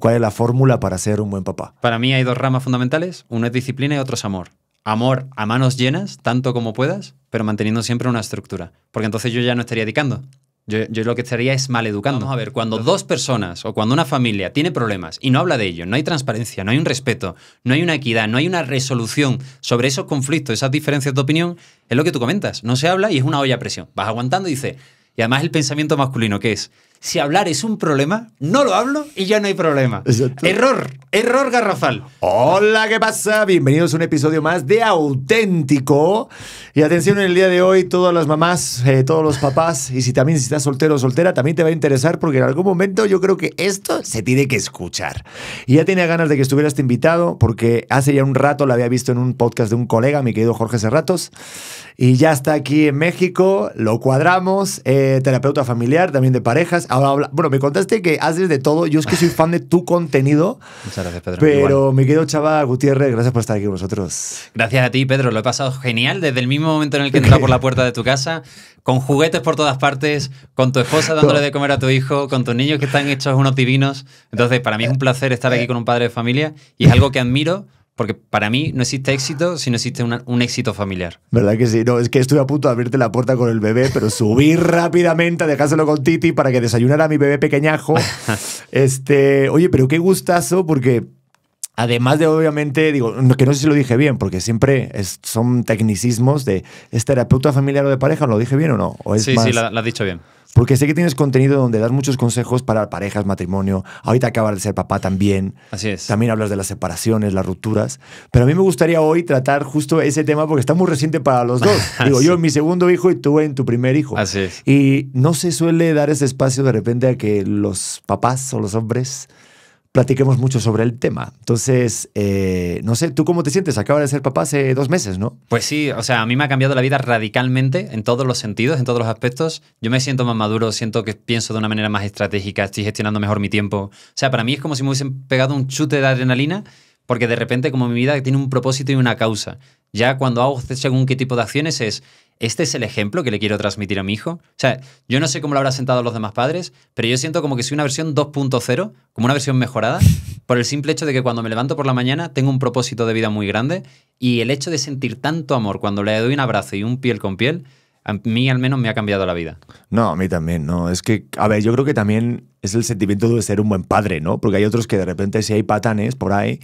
cuál es la fórmula para ser un buen papá? Para mí hay dos ramas fundamentales, Una es disciplina y otro es amor. Amor a manos llenas, tanto como puedas, pero manteniendo siempre una estructura, porque entonces yo ya no estaría dedicando. Yo, lo que estaría es mal educando. Vamos a ver, cuando dos personas o cuando una familia tiene problemas y no habla de ello, no hay transparencia, no hay un respeto, no hay una equidad, no hay una resolución sobre esos conflictos, esas diferencias de opinión, es lo que tú comentas. No se habla y es una olla a presión. Vas aguantando y dices, y además el pensamiento masculino, que es? si hablar es un problema, no lo hablo y ya no hay problema. Error, error garrafal. Hola, ¿qué pasa? Bienvenidos a un episodio más de Auténtico. Y atención, en el día de hoy, todas las mamás, eh, todos los papás, y si también si estás soltero o soltera, también te va a interesar porque en algún momento yo creo que esto se tiene que escuchar. Y ya tenía ganas de que estuvieras este invitado porque hace ya un rato la había visto en un podcast de un colega, mi querido Jorge Serratos y ya está aquí en México, lo cuadramos, eh, terapeuta familiar, también de parejas. Ahora, bueno, me contaste que haces de todo, yo es que soy fan de tu contenido. Muchas gracias, Pedro. Pero mi querido Chava Gutiérrez, gracias por estar aquí con nosotros. Gracias a ti, Pedro, lo he pasado genial desde el mismo momento en el que he por la puerta de tu casa, con juguetes por todas partes, con tu esposa dándole de comer a tu hijo, con tus niños que están hechos unos divinos. Entonces, para mí es un placer estar eh, aquí con un padre de familia y es algo que admiro porque para mí no existe éxito si no existe un éxito familiar. ¿Verdad que sí? No, es que estuve a punto de abrirte la puerta con el bebé, pero subí rápidamente a dejárselo con Titi para que desayunara a mi bebé pequeñajo. este, oye, pero qué gustazo, porque Además de, obviamente, digo, que no sé si lo dije bien, porque siempre son tecnicismos de ¿es terapeuta familiar o de pareja? ¿Lo dije bien o no? sí, sí, lo has dicho bien. Porque sé que tienes contenido donde das muchos consejos para parejas, matrimonio. Ahorita acabas de ser papá también. Así es. También hablas de las separaciones, las rupturas. Pero a mí me gustaría hoy tratar justo ese tema porque está muy reciente para los dos. Digo, yo en mi segundo hijo y tú en tu primer hijo. Así es. Y no se suele dar ese espacio de repente a que los papás o los hombres platiquemos mucho sobre el tema. Entonces, eh, no sé, ¿tú cómo te sientes? acaba de ser papá hace dos meses, ¿no? Pues sí, o sea, a mí me ha cambiado la vida radicalmente en todos los sentidos, en todos los aspectos. Yo me siento más maduro, siento que pienso de una manera más estratégica, estoy gestionando mejor mi tiempo. O sea, para mí es como si me hubiesen pegado un chute de adrenalina porque de repente como mi vida tiene un propósito y una causa. Ya cuando hago según qué tipo de acciones es, este es el ejemplo que le quiero transmitir a mi hijo. O sea, yo no sé cómo lo habrá sentado los demás padres, pero yo siento como que soy una versión 2.0, como una versión mejorada, por el simple hecho de que cuando me levanto por la mañana tengo un propósito de vida muy grande y el hecho de sentir tanto amor cuando le doy un abrazo y un piel con piel, a mí al menos me ha cambiado la vida. No, a mí también, no. Es que, a ver, yo creo que también es el sentimiento de ser un buen padre, ¿no? Porque hay otros que de repente si hay patanes por ahí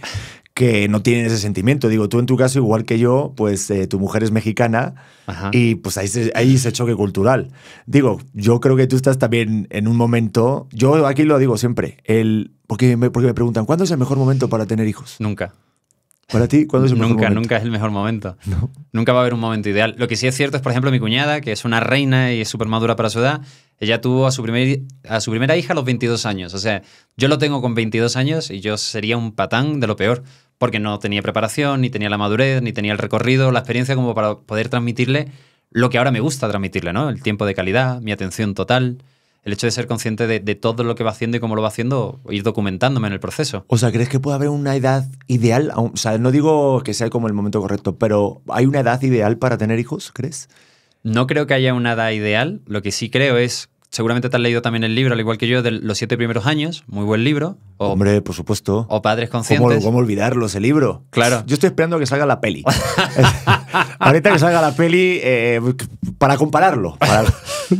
que no tienen ese sentimiento. Digo, tú en tu caso, igual que yo, pues eh, tu mujer es mexicana y pues ahí se, ahí choque cultural. Digo, yo creo que tú estás también en un momento, yo aquí lo digo siempre, el, porque, me, porque me preguntan, ¿cuándo es el mejor momento para tener hijos? Nunca. ¿Para ti cuándo es el mejor nunca, momento? Nunca, es el mejor momento. Nunca va a haber un momento ideal. Lo que sí es cierto es, por ejemplo, mi cuñada, que es una reina y es súper madura para su edad, ella tuvo a su, a su primera hija a los 22 años. O sea, yo lo tengo con 22 años y yo sería un patán de lo peor porque no tenía preparación, ni tenía la madurez, ni tenía el recorrido, la experiencia como para poder transmitirle lo que ahora me gusta transmitirle, ¿no? El tiempo de calidad, mi atención total, el hecho de ser consciente de, todo lo que va haciendo y cómo lo va haciendo, ir documentándome en el proceso. O sea, ¿crees que puede haber una edad ideal? O sea, no digo que sea como el momento correcto, pero ¿hay una edad ideal para tener hijos, crees? No creo que haya una edad ideal. Lo que sí creo es seguramente te has leído también el libro, al igual que yo, de Los siete primeros años, muy buen libro. Hombre, por supuesto. O Padres Conscientes. ¿Cómo, ¿Cómo, olvidarlo ese libro? Claro. Yo estoy esperando que salga la peli. Ahorita que salga la peli, eh, para compararlo.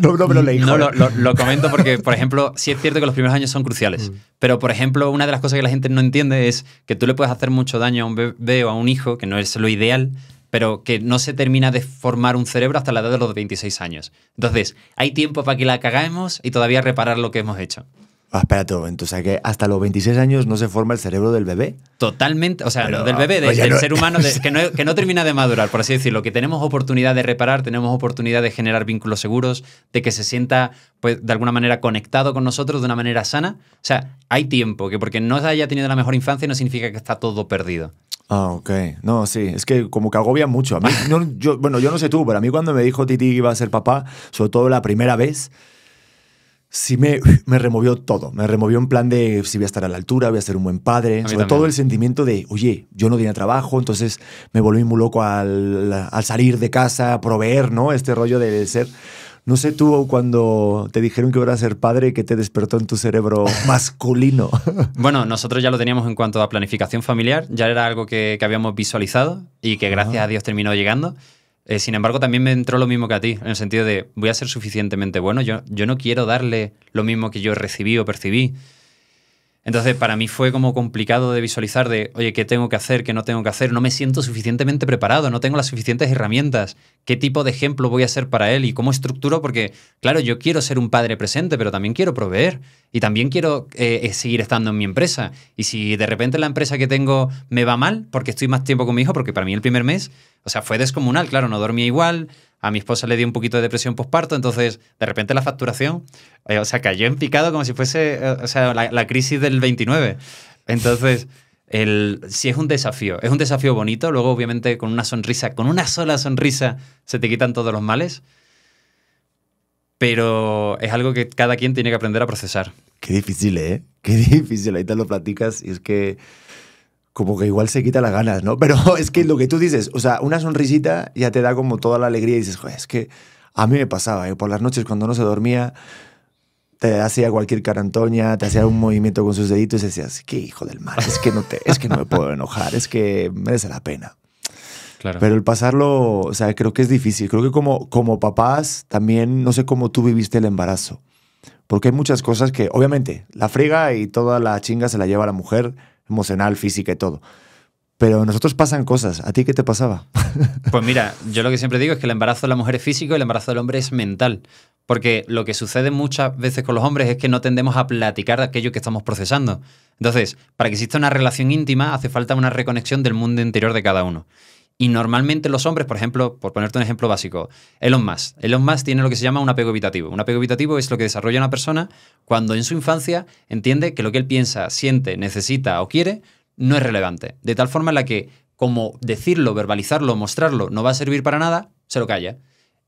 No, no, me lo leí. No, lo, comento porque, por ejemplo, sí es cierto que los primeros años son cruciales. Mm. Pero, por ejemplo, una de las cosas que la gente no entiende es que tú le puedes hacer mucho daño a un bebé o a un hijo, que no es lo ideal, pero que no se termina de formar un cerebro hasta la edad de los 26 años. Entonces, hay tiempo para que la cagamos y todavía reparar lo que hemos hecho. Ah, espérate un que hasta los 26 años no se forma el cerebro del bebé. Totalmente, o sea, del bebé, del ser humano, que, no, termina de madurar, por así decirlo, que tenemos oportunidad de reparar, tenemos oportunidad de generar vínculos seguros, de que se sienta, pues, de alguna manera conectado con nosotros de una manera sana. O sea, hay tiempo, que porque no haya tenido la mejor infancia no significa que está todo perdido. Ah, ok. No, sí, es que como que agobia mucho. A bueno, yo no sé tú, pero a mí cuando me dijo Titi que iba a ser papá, sobre todo la primera vez, sí me, removió todo. Me removió en plan de si voy a estar a la altura, voy a ser un buen padre. Sobre todo el sentimiento de, oye, yo no tenía trabajo, entonces me volví muy loco al, al salir de casa, proveer, ¿no? Este rollo de ser. No sé tú cuando te dijeron que ibas a ser padre, que te despertó en tu cerebro masculino. bueno, nosotros ya lo teníamos en cuanto a planificación familiar, ya era algo que, habíamos visualizado y que ah. gracias a Dios terminó llegando. Eh, sin embargo, también me entró lo mismo que a ti, en el sentido de voy a ser suficientemente bueno, yo, yo no quiero darle lo mismo que yo recibí o percibí. Entonces, para mí fue como complicado de visualizar de, oye, ¿qué tengo que hacer? ¿Qué no tengo que hacer? No me siento suficientemente preparado, no tengo las suficientes herramientas. ¿Qué tipo de ejemplo voy a hacer para él? ¿Y cómo estructuro? Porque, claro, yo quiero ser un padre presente, pero también quiero proveer. Y también quiero eh, eh, seguir estando en mi empresa. Y si de repente la empresa que tengo me va mal, porque estoy más tiempo con mi hijo, porque para mí el primer mes o sea, fue descomunal, claro, no dormía igual, a mi esposa le dio un poquito de depresión postparto, entonces de repente la facturación, eh, o sea, cayó en picado como si fuese, eh, o sea, la, crisis del 29. Entonces, el, sí es un desafío, es un desafío bonito, luego obviamente con una sonrisa, con una sola sonrisa se te quitan todos los males, pero es algo que cada quien tiene que aprender a procesar. Qué difícil, ¿eh? Qué difícil, ahí te lo platicas y es que como que igual se quita las ganas, ¿no? Pero es que lo que tú dices, o sea, una sonrisita ya te da como toda la alegría y dices, joder, es que a mí me pasaba, ¿eh? por las noches cuando no se dormía, te hacía cualquier carantoña, te hacía un movimiento con sus deditos y decías, qué hijo del mar, es que no, te, es que no me puedo enojar, es que merece la pena. Claro. Pero el pasarlo, o sea, creo que es difícil. Creo que como, como papás también, no sé cómo tú viviste el embarazo. Porque hay muchas cosas que, obviamente, la friega y toda la chinga se la lleva la mujer, emocional, física y todo. Pero a nosotros pasan cosas. ¿A ti qué te pasaba? Pues mira, yo lo que siempre digo es que el embarazo de la mujer es físico y el embarazo del hombre es mental. Porque lo que sucede muchas veces con los hombres es que no tendemos a platicar de aquello que estamos procesando. Entonces, para que exista una relación íntima hace falta una reconexión del mundo interior de cada uno. Y normalmente los hombres, por ejemplo, por ponerte un ejemplo básico, Elon Musk. Elon Musk tiene lo que se llama un apego evitativo. Un apego evitativo es lo que desarrolla una persona cuando en su infancia entiende que lo que él piensa, siente, necesita o quiere no es relevante. De tal forma en la que como decirlo, verbalizarlo, mostrarlo no va a servir para nada, se lo calla.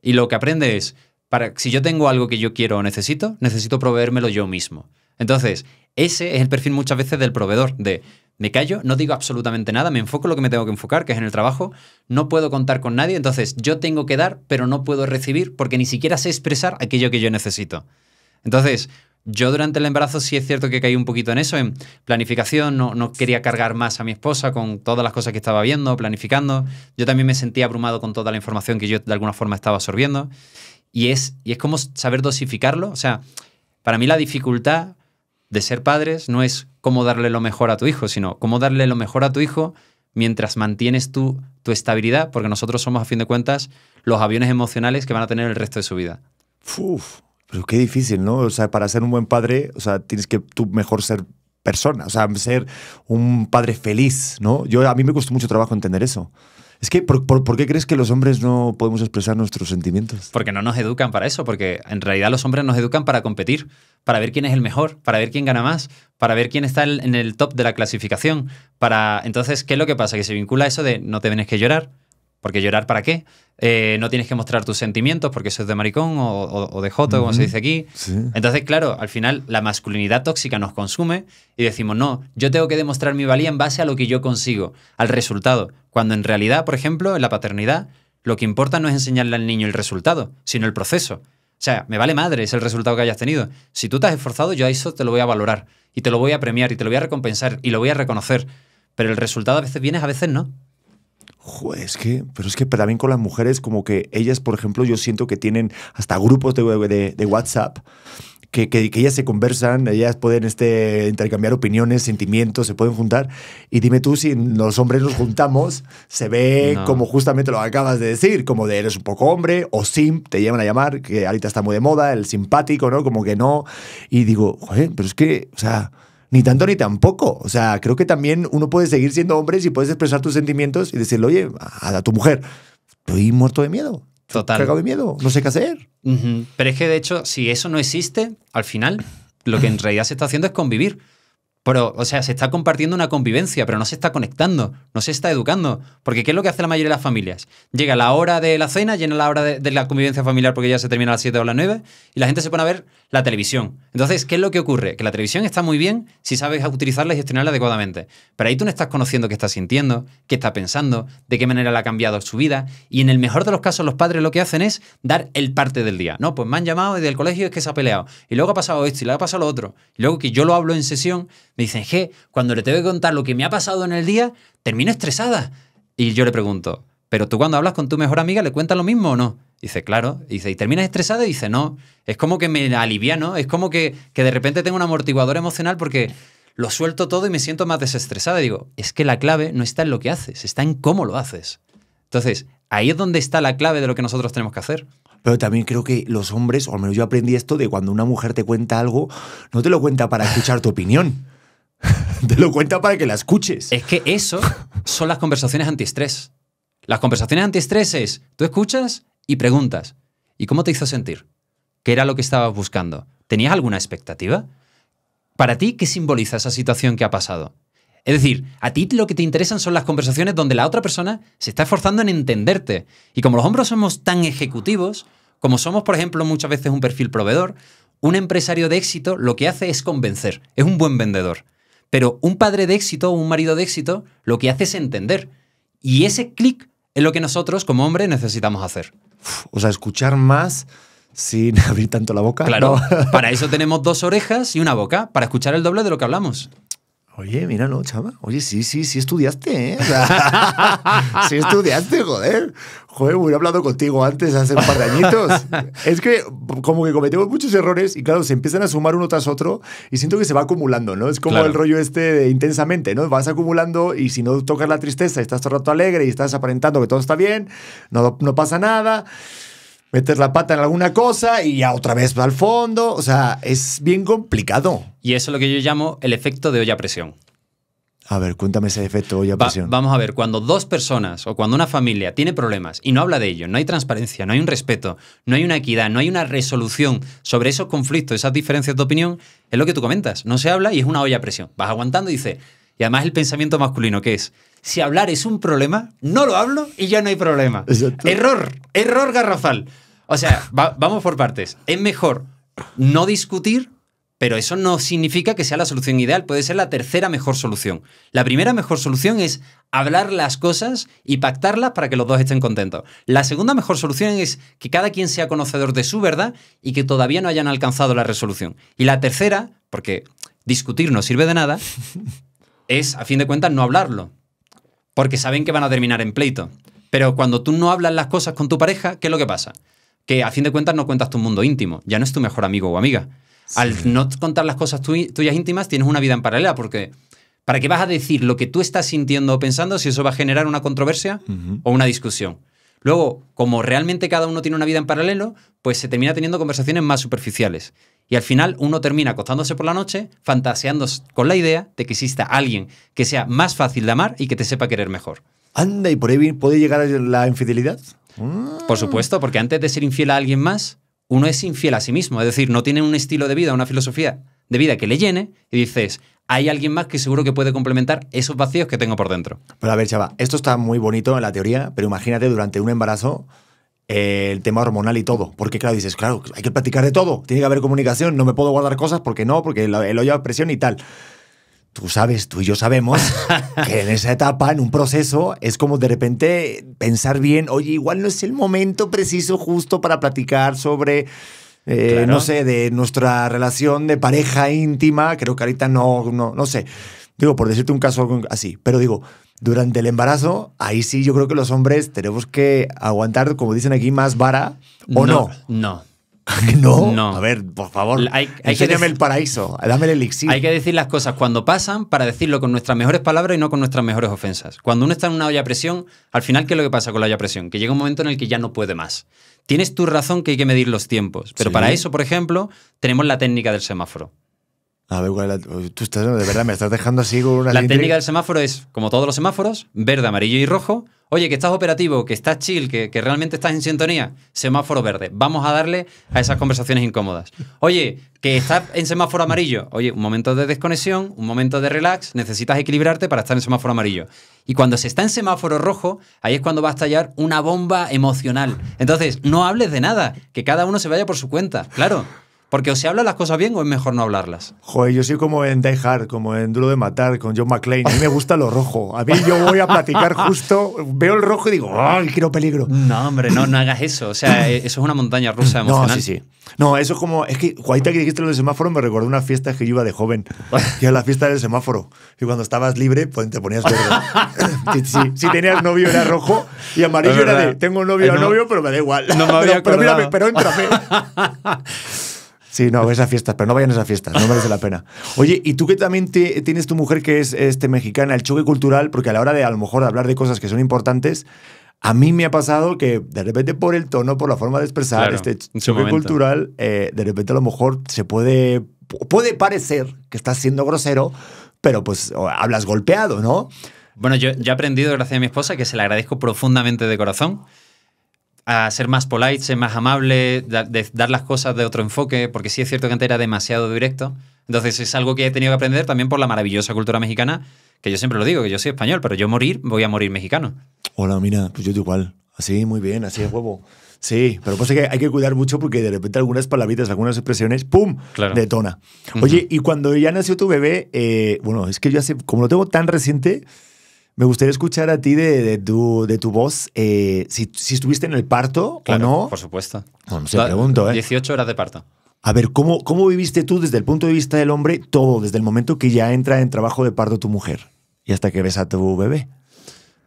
Y lo que aprende es, para, si yo tengo algo que yo quiero o necesito, necesito proveérmelo yo mismo. Entonces, ese es el perfil muchas veces del proveedor, de me callo, no digo absolutamente nada, me enfoco en lo que me tengo que enfocar, que es en el trabajo, no puedo contar con nadie, entonces yo tengo que dar, pero no puedo recibir porque ni siquiera sé expresar aquello que yo necesito. Entonces, yo durante el embarazo sí es cierto que caí un poquito en eso, en planificación, no, quería cargar más a mi esposa con todas las cosas que estaba viendo, planificando, yo también me sentía abrumado con toda la información que yo de alguna forma estaba absorbiendo, y es, y es como saber dosificarlo, o sea, para mí la dificultad de ser padres no es cómo darle lo mejor a tu hijo, sino cómo darle lo mejor a tu hijo mientras mantienes tu, tu estabilidad, porque nosotros somos, a fin de cuentas, los aviones emocionales que van a tener el resto de su vida. Uf, pero qué difícil, ¿no? O sea, para ser un buen padre, o sea, tienes que tú mejor ser persona, o sea, ser un padre feliz, ¿no? Yo a mí me costó mucho trabajo entender eso. Es que, ¿por, qué crees que los hombres no podemos expresar nuestros sentimientos? Porque no nos educan para eso, porque en realidad los hombres nos educan para competir, para ver quién es el mejor, para ver quién gana más, para ver quién está en el top de la clasificación. Para... Entonces, ¿qué es lo que pasa? Que se vincula eso de no te tienes que llorar, porque llorar para qué? Eh, no tienes que mostrar tus sentimientos porque eso es de maricón o, de joto, como se dice aquí. Entonces, claro, al final la masculinidad tóxica nos consume y decimos, no, yo tengo que demostrar mi valía en base a lo que yo consigo, al resultado. Cuando en realidad, por ejemplo, en la paternidad, lo que importa no es enseñarle al niño el resultado, sino el proceso. O sea, me vale madre, es el resultado que hayas tenido. Si tú te has esforzado, yo a eso te lo voy a valorar y te lo voy a premiar y te lo voy a recompensar y lo voy a reconocer. Pero el resultado a veces viene, a veces no. Joder, es que, pero es que también con las mujeres, como que ellas, por ejemplo, yo siento que tienen hasta grupos de, de, WhatsApp. Que, que, ellas se conversan, ellas pueden este, intercambiar opiniones, sentimientos, se pueden juntar. Y dime tú, si los hombres nos juntamos, se ve como justamente lo acabas de decir, como de eres un poco hombre, o simp, te llevan a llamar, que ahorita está muy de moda, el simpático, ¿no? Como que no. Y digo, joder, pero es que, o sea, ni tanto ni tampoco. O sea, creo que también uno puede seguir siendo hombre y puedes expresar tus sentimientos y decirle, oye, a, tu mujer, estoy muerto de miedo. Total. Cagado de miedo, no sé qué hacer. Pero es que de hecho, si eso no existe, al final lo que en realidad se está haciendo es convivir. Pero, o sea, se está compartiendo una convivencia, pero no se está conectando, no se está educando. Porque ¿qué es lo que hace la mayoría de las familias? Llega la hora de la cena, llena la hora de, la convivencia familiar porque ya se termina a las 7 o a las 9 y la gente se pone a ver la televisión. Entonces, ¿qué es lo que ocurre? Que la televisión está muy bien si sabes utilizarla y gestionarla adecuadamente. Pero ahí tú no estás conociendo qué está sintiendo, qué está pensando, de qué manera le ha cambiado su vida. Y en el mejor de los casos, los padres lo que hacen es dar el parte del día. No, pues me han llamado desde el colegio es que se ha peleado. Y luego ha pasado esto y luego ha pasado lo otro. Y luego que yo lo hablo en sesión me dicen, je, cuando le tengo que contar lo que me ha pasado en el día, termino estresada. Y yo le pregunto, ¿pero tú cuando hablas con tu mejor amiga le cuentas lo mismo o no? Dice, claro. Dice, ¿y terminas estresada? Y dice, no. Es como que me aliviano, es como que, que de repente tengo un amortiguador emocional porque lo suelto todo y me siento más desestresada. Y digo, es que la clave no está en lo que haces, está en cómo lo haces. Entonces, ahí es donde está la clave de lo que nosotros tenemos que hacer. Pero también creo que los hombres, o al menos yo aprendí esto de cuando una mujer te cuenta algo, no te lo cuenta para escuchar tu opinión. Te lo cuenta para que la escuches. Es que eso son las conversaciones antiestrés. Las conversaciones antiestrés es, tú escuchas y preguntas. ¿Y cómo te hizo sentir? ¿Qué era lo que estabas buscando? ¿Tenías alguna expectativa? Para ti, ¿qué simboliza esa situación que ha pasado? Es decir, a ti lo que te interesan son las conversaciones donde la otra persona se está esforzando en entenderte. Y como los hombres somos tan ejecutivos, como somos, por ejemplo, muchas veces un perfil proveedor, un empresario de éxito lo que hace es convencer, es un buen vendedor. Pero un padre de éxito o un marido de éxito lo que hace es entender. Y ese clic es lo que nosotros como hombres necesitamos hacer. o sea, escuchar más sin abrir tanto la boca. Claro, para eso tenemos dos orejas y una boca, para escuchar el doble de lo que hablamos. Oye, mira, no, chava, Oye, sí, sí, sí estudiaste, ¿eh? sí estudiaste, joder. Joder, hubiera hablado contigo antes hace un par de añitos. Es que como que cometemos muchos errores y claro, se empiezan a sumar uno tras otro y siento que se va acumulando, ¿no? Es como el rollo este de intensamente, ¿no? Vas acumulando y si no tocas la tristeza, estás todo el rato alegre y estás aparentando que todo está bien, no, no pasa nada meter la pata en alguna cosa y ya otra vez va al fondo. O sea, es bien complicado. Y eso es lo que yo llamo el efecto de olla a presión. A ver, cuéntame ese efecto olla a presión. vamos a ver, cuando dos personas o cuando una familia tiene problemas y no habla de ello, no hay transparencia, no hay un respeto, no hay una equidad, no hay una resolución sobre esos conflictos, esas diferencias de opinión, es lo que tú comentas. No se habla y es una olla a presión. Vas aguantando y dices, y además el pensamiento masculino que es, si hablar es un problema, no lo hablo y ya no hay problema. Error, error garrafal. O sea, vamos por partes. Es mejor no discutir, pero eso no significa que sea la solución ideal. Puede ser la tercera mejor solución. La primera mejor solución es hablar las cosas y pactarlas para que los dos estén contentos. La segunda mejor solución es que cada quien sea conocedor de su verdad y que todavía no hayan alcanzado la resolución. Y la tercera, porque discutir no sirve de nada, es, a fin de cuentas, no hablarlo. Porque saben que van a terminar en pleito. Pero cuando tú no hablas las cosas con tu pareja, ¿qué es lo que pasa? que a fin de cuentas no cuentas tu mundo íntimo, ya no es tu mejor amigo o amiga. Al no contar las cosas tuyas íntimas, tienes una vida en paralela, porque ¿para qué vas a decir lo que tú estás sintiendo o pensando si eso va a generar una controversia o una discusión? Luego, como realmente cada uno tiene una vida en paralelo, pues se termina teniendo conversaciones más superficiales. Y al final uno termina acostándose por la noche fantaseando con la idea de que exista alguien que sea más fácil de amar y que te sepa querer mejor. Anda, ¿y por ahí puede llegar la infidelidad? Mm. Por supuesto, porque antes de ser infiel a alguien más, uno es infiel a sí mismo. Es decir, no tiene un estilo de vida, una filosofía de vida que le llene y dices, hay alguien más que seguro que puede complementar esos vacíos que tengo por dentro. Pero a ver, chava, esto está muy bonito en la teoría, pero imagínate durante un embarazo eh, el tema hormonal y todo. Porque claro, dices, claro, hay que platicar de todo, tiene que haber comunicación, no me puedo guardar cosas porque no, porque el olla presión y tal tú sabes, tú y yo sabemos que en esa etapa, en un proceso, es como de repente pensar bien, oye, igual no es el momento preciso justo para platicar sobre... Eh, no sé, de nuestra relación de pareja íntima, creo que ahorita no, no, no sé. Digo, por decirte un caso así, pero digo, durante el embarazo, ahí sí yo creo que los hombres tenemos que aguantar, como dicen aquí, más vara o No, no. No, A ver, por favor, hay, el paraíso, dame el elixir. Hay que decir las cosas cuando pasan para decirlo con nuestras mejores palabras y no con nuestras mejores ofensas. Cuando uno está en una olla a presión, al final, ¿qué es lo que pasa con la olla a presión? Que llega un momento en el que ya no puede más. Tienes tu razón que hay que medir los tiempos, pero para eso, por ejemplo, tenemos la técnica del semáforo. A ver la. Tú de verdad, me estás dejando así con una. La técnica del semáforo es, como todos los semáforos, verde, amarillo y rojo. Oye, que estás operativo, que estás chill, que, que, realmente estás en sintonía. Semáforo verde. Vamos a darle a esas conversaciones incómodas. Oye, que estás en semáforo amarillo. Oye, un momento de desconexión, un momento de relax. Necesitas equilibrarte para estar en semáforo amarillo. Y cuando se está en semáforo rojo, ahí es cuando va a estallar una bomba emocional. Entonces, no hables de nada. Que cada uno se vaya por su cuenta. Claro. Porque o se hablan las cosas bien o es mejor no hablarlas. Joder, yo soy como en Die Hard, como en Duro de Matar, con John McClane. A mí me gusta lo rojo. A mí yo voy a platicar justo, veo el rojo y digo, ¡ay, quiero peligro! No, hombre, no, no hagas eso. O sea, eh, eso es una montaña rusa emocional. No, sí, sí. No, eso es como, es que, Juanita, que dijiste lo del semáforo, me recordó una fiesta que yo iba de joven, que era la fiesta del semáforo. Y cuando estabas libre, pues te ponías verde. Si tenías novio era rojo y amarillo era de, tengo novio a eh, novio, pero me da igual. No me había pero, pero, Sí, no, esas fiestas, pero no vayan a esas fiestas, no merece la pena. Oye, y tú que también tienes tu mujer que es este, mexicana, el choque cultural, porque a la hora de a lo mejor hablar de cosas que son importantes, a mí me ha pasado que de repente por el tono, por la forma de expresar este choque cultural, eh, de repente a lo mejor se puede, puede parecer que estás siendo grosero, pero pues hablas golpeado, ¿no? Bueno, yo, yo he aprendido, gracias a mi esposa, que se la agradezco profundamente de corazón a ser más polite, ser más amable, dar las cosas de otro enfoque, porque sí es cierto que antes era demasiado directo. Entonces es algo que he tenido que aprender también por la maravillosa cultura mexicana, que yo siempre lo digo, que yo soy español, pero yo morir, voy a morir mexicano. Hola, mira, pues yo igual. Así, muy bien, así de huevo. Sí, pero pasa que hay que cuidar mucho porque de repente algunas palabritas, algunas expresiones, ¡pum! Claro. Detona. Oye, y cuando ya nació tu bebé, eh, bueno, es que yo hace, como lo tengo tan reciente, me gustaría escuchar a ti de, tu, de tu, voz, eh, si, estuviste en el parto claro, o no. Por supuesto. Bueno, no se pregunto, ¿eh? 18 horas de parto. A ver, ¿cómo, ¿cómo viviste tú desde el punto de vista del hombre todo, desde el momento que ya entra en trabajo de parto tu mujer y hasta que ves a tu bebé?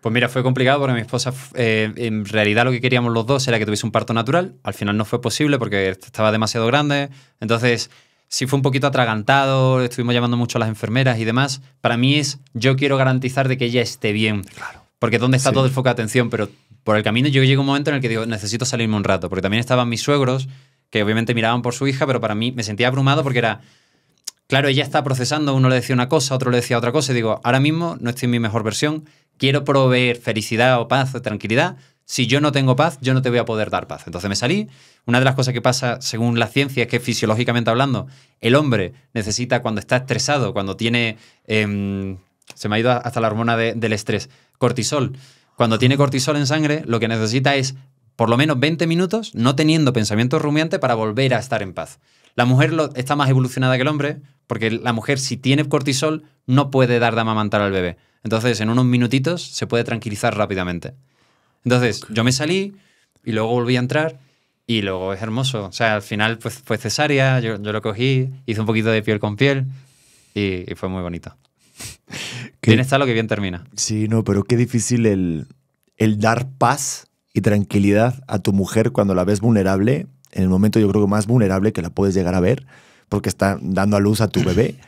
Pues mira, fue complicado porque mi esposa, eh, en realidad lo que queríamos los dos era que tuviese un parto natural. Al final no fue posible porque estaba demasiado grande. Entonces, sí fue un poquito atragantado, estuvimos llamando mucho a las enfermeras y demás. Para mí es, yo quiero garantizar de que ella esté bien. Claro. Porque dónde está todo el foco de atención, pero por el camino yo llego a un momento en el que digo, necesito salirme un rato, porque también estaban mis suegros, que obviamente miraban por su hija, pero para mí me sentía abrumado porque era, claro, ella está procesando, uno le decía una cosa, otro le decía otra cosa, y digo, ahora mismo no estoy en mi mejor versión, quiero proveer felicidad o paz o tranquilidad, si yo no tengo paz, yo no te voy a poder dar paz. Entonces me salí. Una de las cosas que pasa, según la ciencia, es que fisiológicamente hablando, el hombre necesita cuando está estresado, cuando tiene... Em, se me ha ido hasta la hormona del estrés, cortisol. Cuando tiene cortisol en sangre, lo que necesita es por lo menos 20 minutos no teniendo pensamiento rumiante para volver a estar en paz. La mujer está más evolucionada que el hombre, porque la mujer si tiene cortisol no puede dar de amamantar al bebé. Entonces en unos minutitos se puede tranquilizar rápidamente. Entonces yo me salí y luego volví a entrar y luego es hermoso. O sea, al final pues fue cesárea, yo, yo lo cogí, hice un poquito de piel con piel y, fue muy bonito. Bien está lo que bien termina. Sí, no, pero qué difícil el, el dar paz y tranquilidad a tu mujer cuando la ves vulnerable, en el momento yo creo que más vulnerable que la puedes llegar a ver, porque está dando a luz a tu bebé.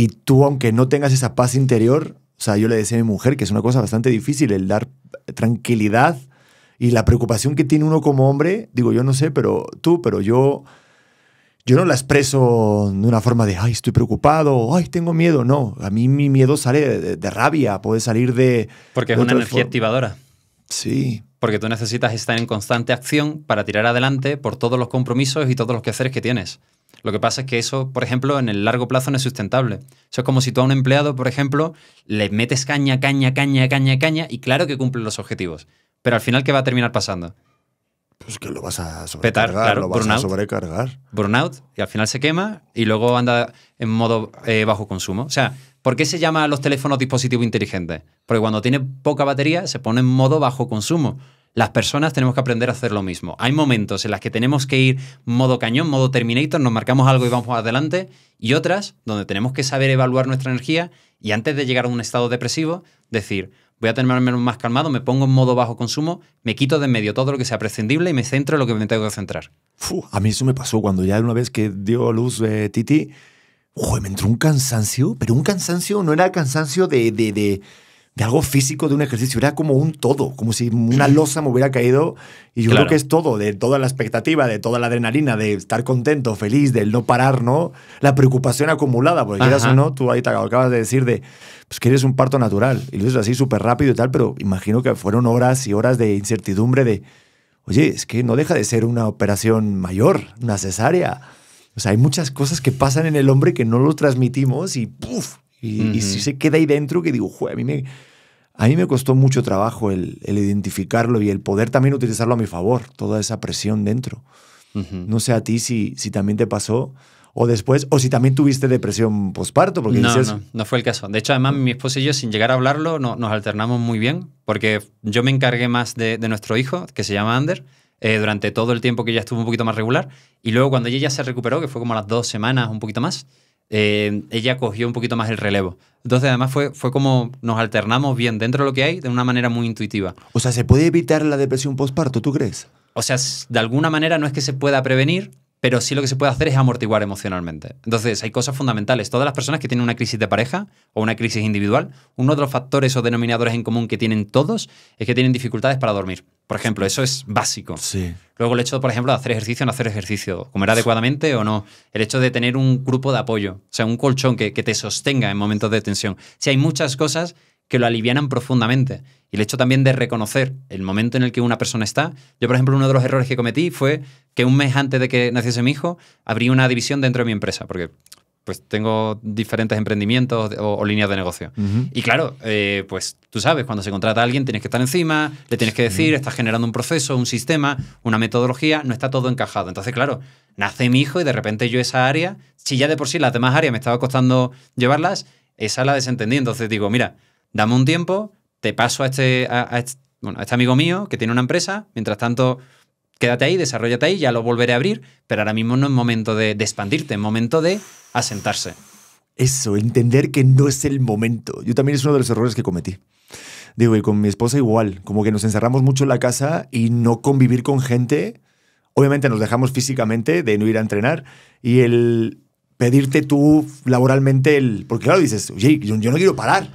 Y tú, aunque no tengas esa paz interior, o sea, yo le decía a mi mujer que es una cosa bastante difícil el dar tranquilidad y la preocupación que tiene uno como hombre, digo, yo no sé, pero tú, pero yo, yo no la expreso de una forma de, ay, estoy preocupado, ay, tengo miedo. No, a mí mi miedo sale de, rabia, puede salir de... Porque es una energía activadora. Sí, porque tú necesitas estar en constante acción para tirar adelante por todos los compromisos y todos los quehaceres que tienes. Lo que pasa es que eso, por ejemplo, en el largo plazo no es sustentable. Eso es como si tú a un empleado, por ejemplo, le metes caña, caña, caña, caña, caña, y claro que cumple los objetivos. Pero al final, ¿qué va a terminar pasando? Pues que lo vas a sobrecargar. lo vas burnout, a sobrecargar. Burnout, y al final se quema y luego anda en modo eh, bajo consumo. O sea, ¿Por qué se llama los teléfonos dispositivos inteligentes? Porque cuando tiene poca batería se pone en modo bajo consumo. Las personas tenemos que aprender a hacer lo mismo. Hay momentos en las que tenemos que ir modo cañón, modo Terminator, nos marcamos algo y vamos adelante, y otras donde tenemos que saber evaluar nuestra energía y antes de llegar a un estado depresivo, decir, voy a tenerme más calmado, me pongo en modo bajo consumo, me quito de medio todo lo que sea prescindible y me centro en lo que me tengo que centrar. a mí eso me pasó cuando ya una vez que dio luz eh, Titi, Ojo, me entró un cansancio, pero un cansancio no era cansancio de, de, de, de, algo físico, de un ejercicio, era como un todo, como si una losa me hubiera caído. Y yo creo que es todo, de toda la expectativa, de toda la adrenalina, de estar contento, feliz, del no parar, ¿no? La preocupación acumulada, porque quieras o no, tú ahí te acabas de decir de, pues quieres un parto natural, y lo dices así súper rápido y tal, pero imagino que fueron horas y horas de incertidumbre de, oye, es que no deja de ser una operación mayor, una cesárea o sea, hay muchas cosas que pasan en el hombre que no lo transmitimos y ¡puf! Y, si se queda ahí dentro que digo, Joder, a mí me, a mí me costó mucho trabajo el, identificarlo y el poder también utilizarlo a mi favor, toda esa presión dentro. No sé a ti si, si también te pasó o después, o si también tuviste depresión posparto. Porque no, no, fue el caso. De hecho, además, mi esposa y yo, sin llegar a hablarlo, nos alternamos muy bien, porque yo me encargué más de, de nuestro hijo, que se llama Ander, eh, durante todo el tiempo que ella estuvo un poquito más regular. Y luego cuando ella ya se recuperó, que fue como las dos semanas, un poquito más, eh, ella cogió un poquito más el relevo. Entonces, además, fue, fue como nos alternamos bien dentro de lo que hay de una manera muy intuitiva. O sea, ¿se puede evitar la depresión postparto, tú crees? O sea, de alguna manera no es que se pueda prevenir, pero sí lo que se puede hacer es amortiguar emocionalmente. Entonces, hay cosas fundamentales. Todas las personas que tienen una crisis de pareja o una crisis individual, uno de los factores o denominadores en común que tienen todos es que tienen dificultades para dormir. Por ejemplo, eso es básico. Sí. Luego el hecho, por ejemplo, de hacer ejercicio, no hacer ejercicio, comer adecuadamente o no. El hecho de tener un grupo de apoyo, o sea, un colchón que, que te sostenga en momentos de tensión. Si hay muchas cosas que lo alivianan profundamente. Y el hecho también de reconocer el momento en el que una persona está. Yo, por ejemplo, uno de los errores que cometí fue que un mes antes de que naciese mi hijo, abrí una división dentro de mi empresa, porque pues tengo diferentes emprendimientos o, líneas de negocio. Y claro, eh, pues tú sabes, cuando se contrata a alguien tienes que estar encima, le tienes que decir, estás generando un proceso, un sistema, una metodología, no está todo encajado. Entonces, claro, nace mi hijo y de repente yo esa área, si ya de por sí las demás áreas me estaba costando llevarlas, esa la desentendí. Entonces digo, mira, dame un tiempo, te paso este, a este, amigo mío que tiene una empresa, mientras tanto quédate ahí, desarrollate ahí, ya lo volveré a abrir, pero ahora mismo no es momento de, expandirte, es momento de asentarse. Eso, entender que no es el momento. Yo también es uno de los errores que cometí. Digo, y con mi esposa igual, como que nos encerramos mucho en la casa y no convivir con gente. Obviamente nos dejamos físicamente de no ir a entrenar y el pedirte tú laboralmente el... Porque claro, dices, oye, yo no quiero parar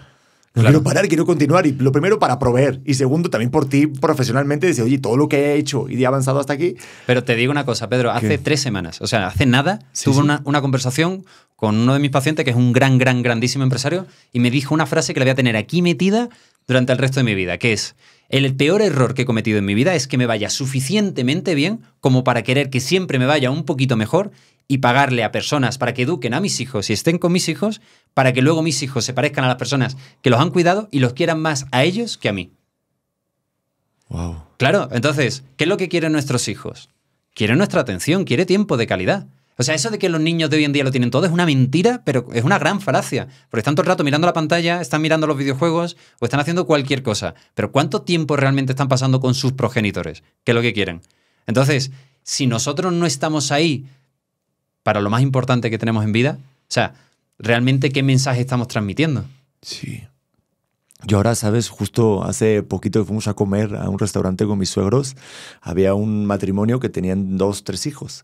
quiero parar, quiero continuar. Y lo primero, para proveer. Y segundo, también por ti profesionalmente, decir, oye, todo lo que he hecho y he avanzado hasta aquí. Pero te digo una cosa, Pedro. Hace tres semanas, o sea, hace nada, tuve Una, una, conversación con uno de mis pacientes, que es un gran, gran, grandísimo empresario, y me dijo una frase que la voy a tener aquí metida durante el resto de mi vida, que es, el peor error que he cometido en mi vida es que me vaya suficientemente bien como para querer que siempre me vaya un poquito mejor y pagarle a personas para que eduquen a mis hijos y estén con mis hijos, para que luego mis hijos se parezcan a las personas que los han cuidado y los quieran más a ellos que a mí. Wow. Claro, entonces, ¿qué es lo que quieren nuestros hijos? Quieren nuestra atención, quiere tiempo de calidad. O sea, eso de que los niños de hoy en día lo tienen todo es una mentira, pero es una gran falacia. Porque están todo el rato mirando la pantalla, están mirando los videojuegos o están haciendo cualquier cosa. Pero ¿cuánto tiempo realmente están pasando con sus progenitores? ¿Qué es lo que quieren? Entonces, si nosotros no estamos ahí para lo más importante que tenemos en vida? O sea, ¿realmente qué mensaje estamos transmitiendo? Sí. Yo ahora, sabes, justo hace poquito que fuimos a comer a un restaurante con mis suegros, había un matrimonio que tenían dos, tres hijos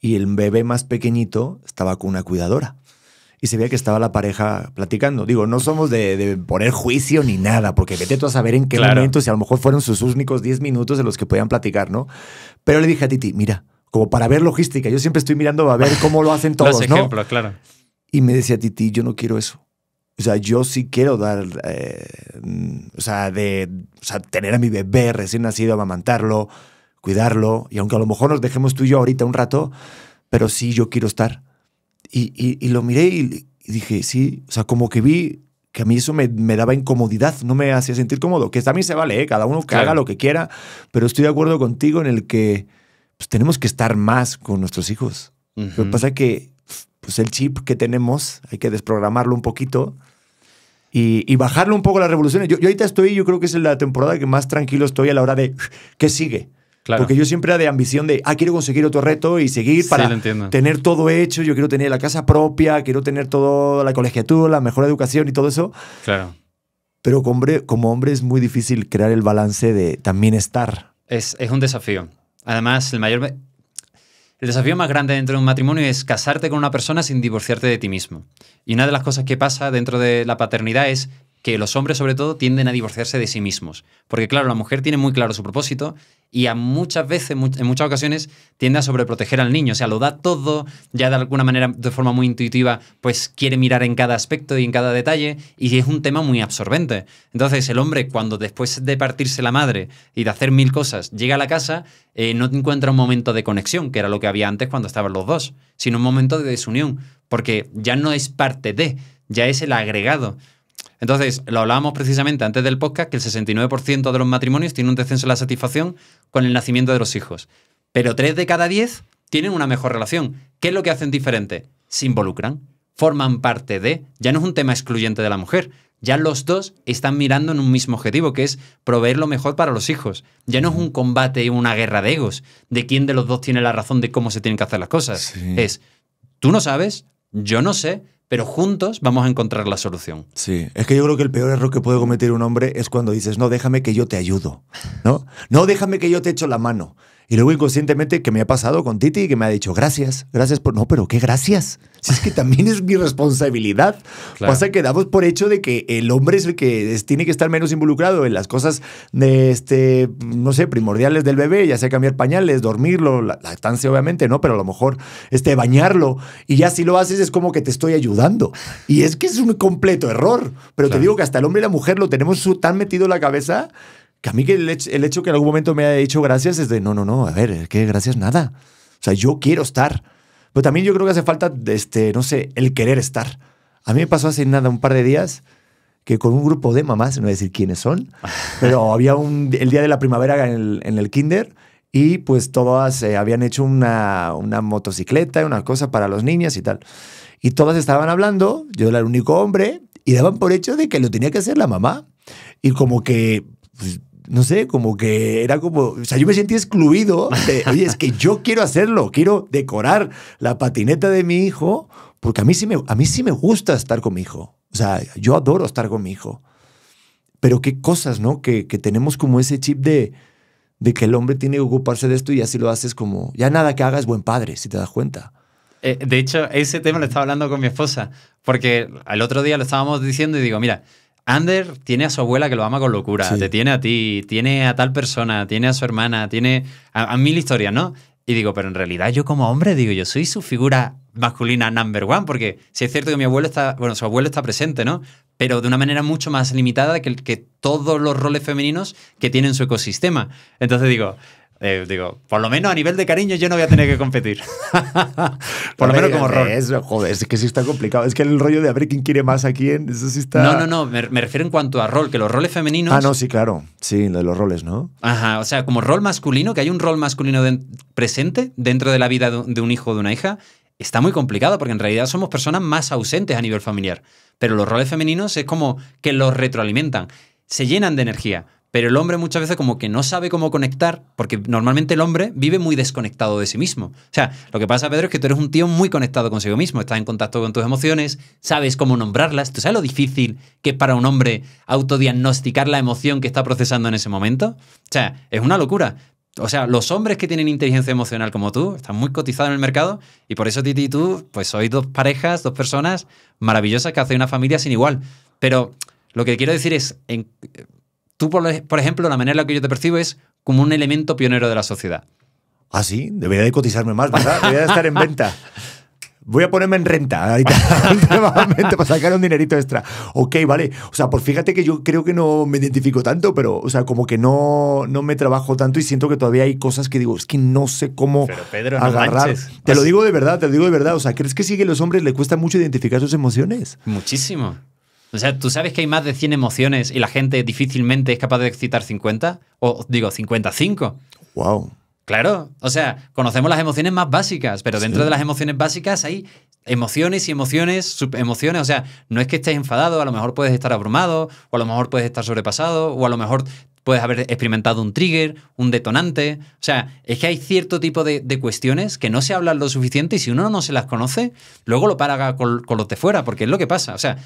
y el bebé más pequeñito estaba con una cuidadora. Y se veía que estaba la pareja platicando. Digo, no somos de, poner juicio ni nada, porque vete tú a saber en qué momento, si a lo mejor fueron sus únicos 10 minutos de los que podían platicar, ¿no? Pero le dije a Titi, mira, como para ver logística. Yo siempre estoy mirando a ver cómo lo hacen todos, Los ejemplos, claro. Y me decía Titi, yo no quiero eso. O sea, yo sí quiero dar, eh, o sea, de, tener a mi bebé recién nacido, amamantarlo, cuidarlo, y aunque a lo mejor nos dejemos tú y yo ahorita un rato, pero sí yo quiero estar. Y, lo miré y, dije, sí, o sea, como que vi que a mí eso me, daba incomodidad, no me hacía sentir cómodo, que a mí se vale, ¿eh? cada uno que haga lo que quiera, pero estoy de acuerdo contigo en el que pues, tenemos que estar más con nuestros hijos. Lo que pasa es que pues el chip que tenemos hay que desprogramarlo un poquito y, bajarlo un poco las revoluciones. Yo, ahorita estoy, yo creo que es la temporada que más tranquilo estoy a la hora de qué sigue. Porque yo siempre era de ambición de, ah, quiero conseguir otro reto y seguir para tener todo hecho. Yo quiero tener la casa propia, quiero tener toda la colegiatura, la mejor educación y todo eso. Claro. Pero como hombre, como hombre es muy difícil crear el balance de también estar. Es, es un desafío. Además, el mayor... El desafío más grande dentro de un matrimonio es casarte con una persona sin divorciarte de ti mismo. Y una de las cosas que pasa dentro de la paternidad es que los hombres sobre todo tienden a divorciarse de sí mismos. Porque claro, la mujer tiene muy claro su propósito y a muchas veces, en muchas ocasiones, tiende a sobreproteger al niño. O sea, lo da todo, ya de alguna manera, de forma muy intuitiva, pues quiere mirar en cada aspecto y en cada detalle y es un tema muy absorbente. Entonces, el hombre, cuando después de partirse la madre y de hacer mil cosas, llega a la casa, eh, no encuentra un momento de conexión, que era lo que había antes cuando estaban los dos, sino un momento de desunión, porque ya no es parte de, ya es el agregado. Entonces, lo hablábamos precisamente antes del podcast, que el 69% de los matrimonios tiene un descenso de la satisfacción con el nacimiento de los hijos. Pero 3 de cada 10 tienen una mejor relación. ¿Qué es lo que hacen diferente? Se involucran, forman parte de, ya no es un tema excluyente de la mujer, ya los dos están mirando en un mismo objetivo, que es proveer lo mejor para los hijos. Ya no es un combate, y una guerra de egos, de quién de los dos tiene la razón de cómo se tienen que hacer las cosas. Es, tú no sabes, yo no sé, pero juntos vamos a encontrar la solución. Sí, es que yo creo que el peor error que puede cometer un hombre es cuando dices, no, déjame que yo te ayudo, ¿no? No, déjame que yo te echo la mano. Y luego inconscientemente que me ha pasado con Titi, y que me ha dicho, gracias, gracias por... No, pero ¿qué gracias? Si es que también es mi responsabilidad. Pasa que damos por hecho de que el hombre es el que tiene que estar menos involucrado en las cosas, de este, no sé, primordiales del bebé, ya sea cambiar pañales, dormirlo, la lactancia obviamente, ¿no? Pero a lo mejor este, bañarlo. Y ya si lo haces es como que te estoy ayudando. Y es que es un completo error. Pero te digo que hasta el hombre y la mujer lo tenemos tan metido en la cabeza que a mí que el, hecho que en algún momento me haya dicho gracias es de, no, no, no, a ver, es que gracias nada. O sea, yo quiero estar. Pero también yo creo que hace falta, este, no sé, el querer estar. A mí me pasó hace nada, un par de días, que con un grupo de mamás, no voy a decir quiénes son, pero había un, el día de la primavera en el, kinder y pues todas eh, habían hecho una, una motocicleta, una cosa para los niños y tal. Y todas estaban hablando, yo era el único hombre, y daban por hecho de que lo tenía que hacer la mamá. Y como que pues, no sé, como que era como, o sea, yo me sentí excluido. Oye, es que yo quiero hacerlo, quiero decorar la patineta de mi hijo, porque a mí sí me, a mí sí me gusta estar con mi hijo. O sea, yo adoro estar con mi hijo. Pero qué cosas, ¿no? Que, tenemos como ese chip de, de que el hombre tiene que ocuparse de esto y así lo haces como, ya nada que hagas buen padre, si te das cuenta. Eh, de hecho, ese tema lo estaba hablando con mi esposa, porque al otro día lo estábamos diciendo y digo, mira, Ander tiene a su abuela que lo ama con locura, te tiene a ti, tiene a tal persona, tiene a su hermana, tiene a, mil historias, ¿no? Y digo, pero en realidad yo como hombre, digo, yo soy su figura masculina number one, porque si es cierto que mi abuelo está, bueno, su abuelo está presente, ¿no? Pero de una manera mucho más limitada que, que todos los roles femeninos que tienen su ecosistema. Entonces digo, eh, digo, por lo menos a nivel de cariño yo no voy a tener que competir. por lo menos como rol. joder, es que sí está complicado. Es que el rollo de a ver quién quiere más a quién, eso sí está... No, no, no, me, refiero en cuanto a rol, que los roles femeninos... Ah, no, sí, claro. Sí, lo de los roles, ¿no? Ajá, o sea, como rol masculino, que hay un rol masculino presente dentro de la vida de un hijo o de una hija, está muy complicado porque en realidad somos personas más ausentes a nivel familiar. Pero los roles femeninos es como que los retroalimentan, se llenan de energía pero el hombre muchas veces como que no sabe cómo conectar, porque normalmente el hombre vive muy desconectado de sí mismo. O sea, lo que pasa, Pedro, es que tú eres un tío muy conectado consigo mismo, estás en contacto con tus emociones, sabes cómo nombrarlas, tú sabes lo difícil que es para un hombre autodiagnosticar la emoción que está procesando en ese momento. O sea, es una locura. O sea, los hombres que tienen inteligencia emocional como tú están muy cotizados en el mercado y por eso Titi y tú, pues sois dos parejas, dos personas maravillosas que hacen una familia sin igual. Pero lo que quiero decir es, Tú, e, por, ejemplo, la manera en la que yo te percibo es como un elemento pionero de la sociedad. Ah, sí, debería de cotizarme más, ¿verdad? Debería de estar en venta. Voy a ponerme en renta para sacar un dinerito extra. Ok, vale. O sea, por pues fíjate que yo creo que no me identifico tanto, pero, o sea, como que no, no me trabajo tanto y siento que todavía hay cosas que digo, es que no sé cómo Pedro, agarrar. te lo digo de verdad, te lo digo de verdad. O sea, ¿crees que sigue a los hombres le cuesta mucho identificar sus emociones? Muchísimo. O sea, ¿tú sabes que hay más de 100 emociones y la gente difícilmente es capaz de excitar 50? O digo, 55. ¡Wow! Claro, o sea, conocemos las emociones más básicas, pero dentro de las emociones básicas hay emociones y emociones, subemociones. O sea, no es que estés enfadado, a lo mejor puedes estar abrumado, o a lo mejor puedes estar sobrepasado, o a lo mejor puedes haber experimentado un trigger, un detonante. O sea, es que hay cierto tipo de, cuestiones que no se hablan lo suficiente y si uno no se las conoce, luego lo para con, con los de fuera, porque es lo que pasa. O sea,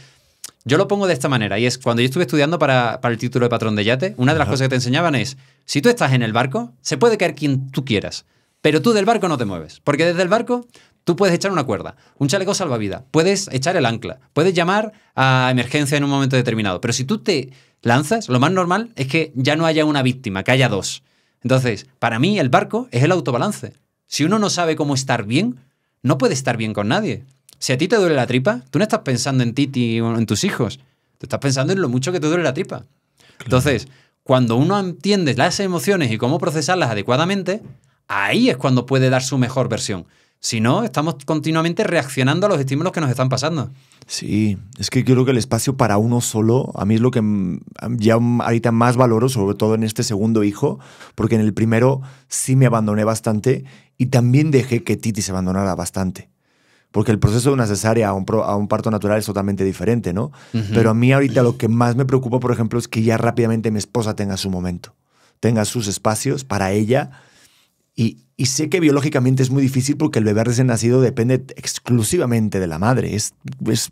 yo lo pongo de esta manera, y es cuando yo estuve estudiando para, el título de patrón de yate, una de las cosas que te enseñaban es, si tú estás en el barco, se puede caer quien tú quieras, pero tú del barco no te mueves, porque desde el barco tú puedes echar una cuerda, un chaleco salvavidas, puedes echar el ancla, puedes llamar a emergencia en un momento determinado, pero si tú te lanzas, lo más normal es que ya no haya una víctima, que haya dos. Entonces, para mí el barco es el autobalance. Si uno no sabe cómo estar bien, no puede estar bien con nadie. Si a ti te duele la tripa, tú no estás pensando en Titi o en tus hijos. Te estás pensando en lo mucho que te duele la tripa. Entonces, cuando uno entiende las emociones y cómo procesarlas adecuadamente, ahí es cuando puede dar su mejor versión. Si no, estamos continuamente reaccionando a los estímulos que nos están pasando. Sí, es que creo que el espacio para uno solo, a mí es lo que ya ahorita más valoro, sobre todo en este segundo hijo, porque en el primero sí me abandoné bastante y también dejé que Titi se abandonara bastante porque el proceso de una cesárea a un, parto natural es totalmente diferente, ¿no? Pero a mí ahorita lo que más me preocupa, por ejemplo, es que ya rápidamente mi esposa tenga su momento, tenga sus espacios para ella. Y, sé que biológicamente es muy difícil porque el bebé recién nacido depende exclusivamente de la madre. Es,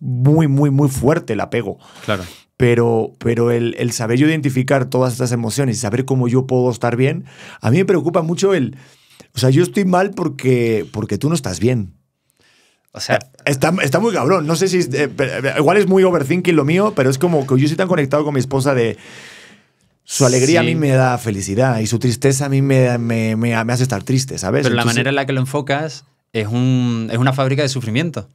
muy, muy, muy fuerte el apego. Claro. Pero, pero el, saber yo identificar todas estas emociones y saber cómo yo puedo estar bien, a mí me preocupa mucho el... O sea, yo estoy mal porque, porque tú no estás bien está, está muy cabrón. No sé si. Eh, eh, igual es muy overthinking lo mío, pero es como que yo soy tan conectado con mi esposa de. Su alegría a mí me da felicidad y su tristeza a mí me, me, hace estar triste, ¿sabes? Pero la manera en la que lo enfocas es, un, una fábrica de sufrimiento.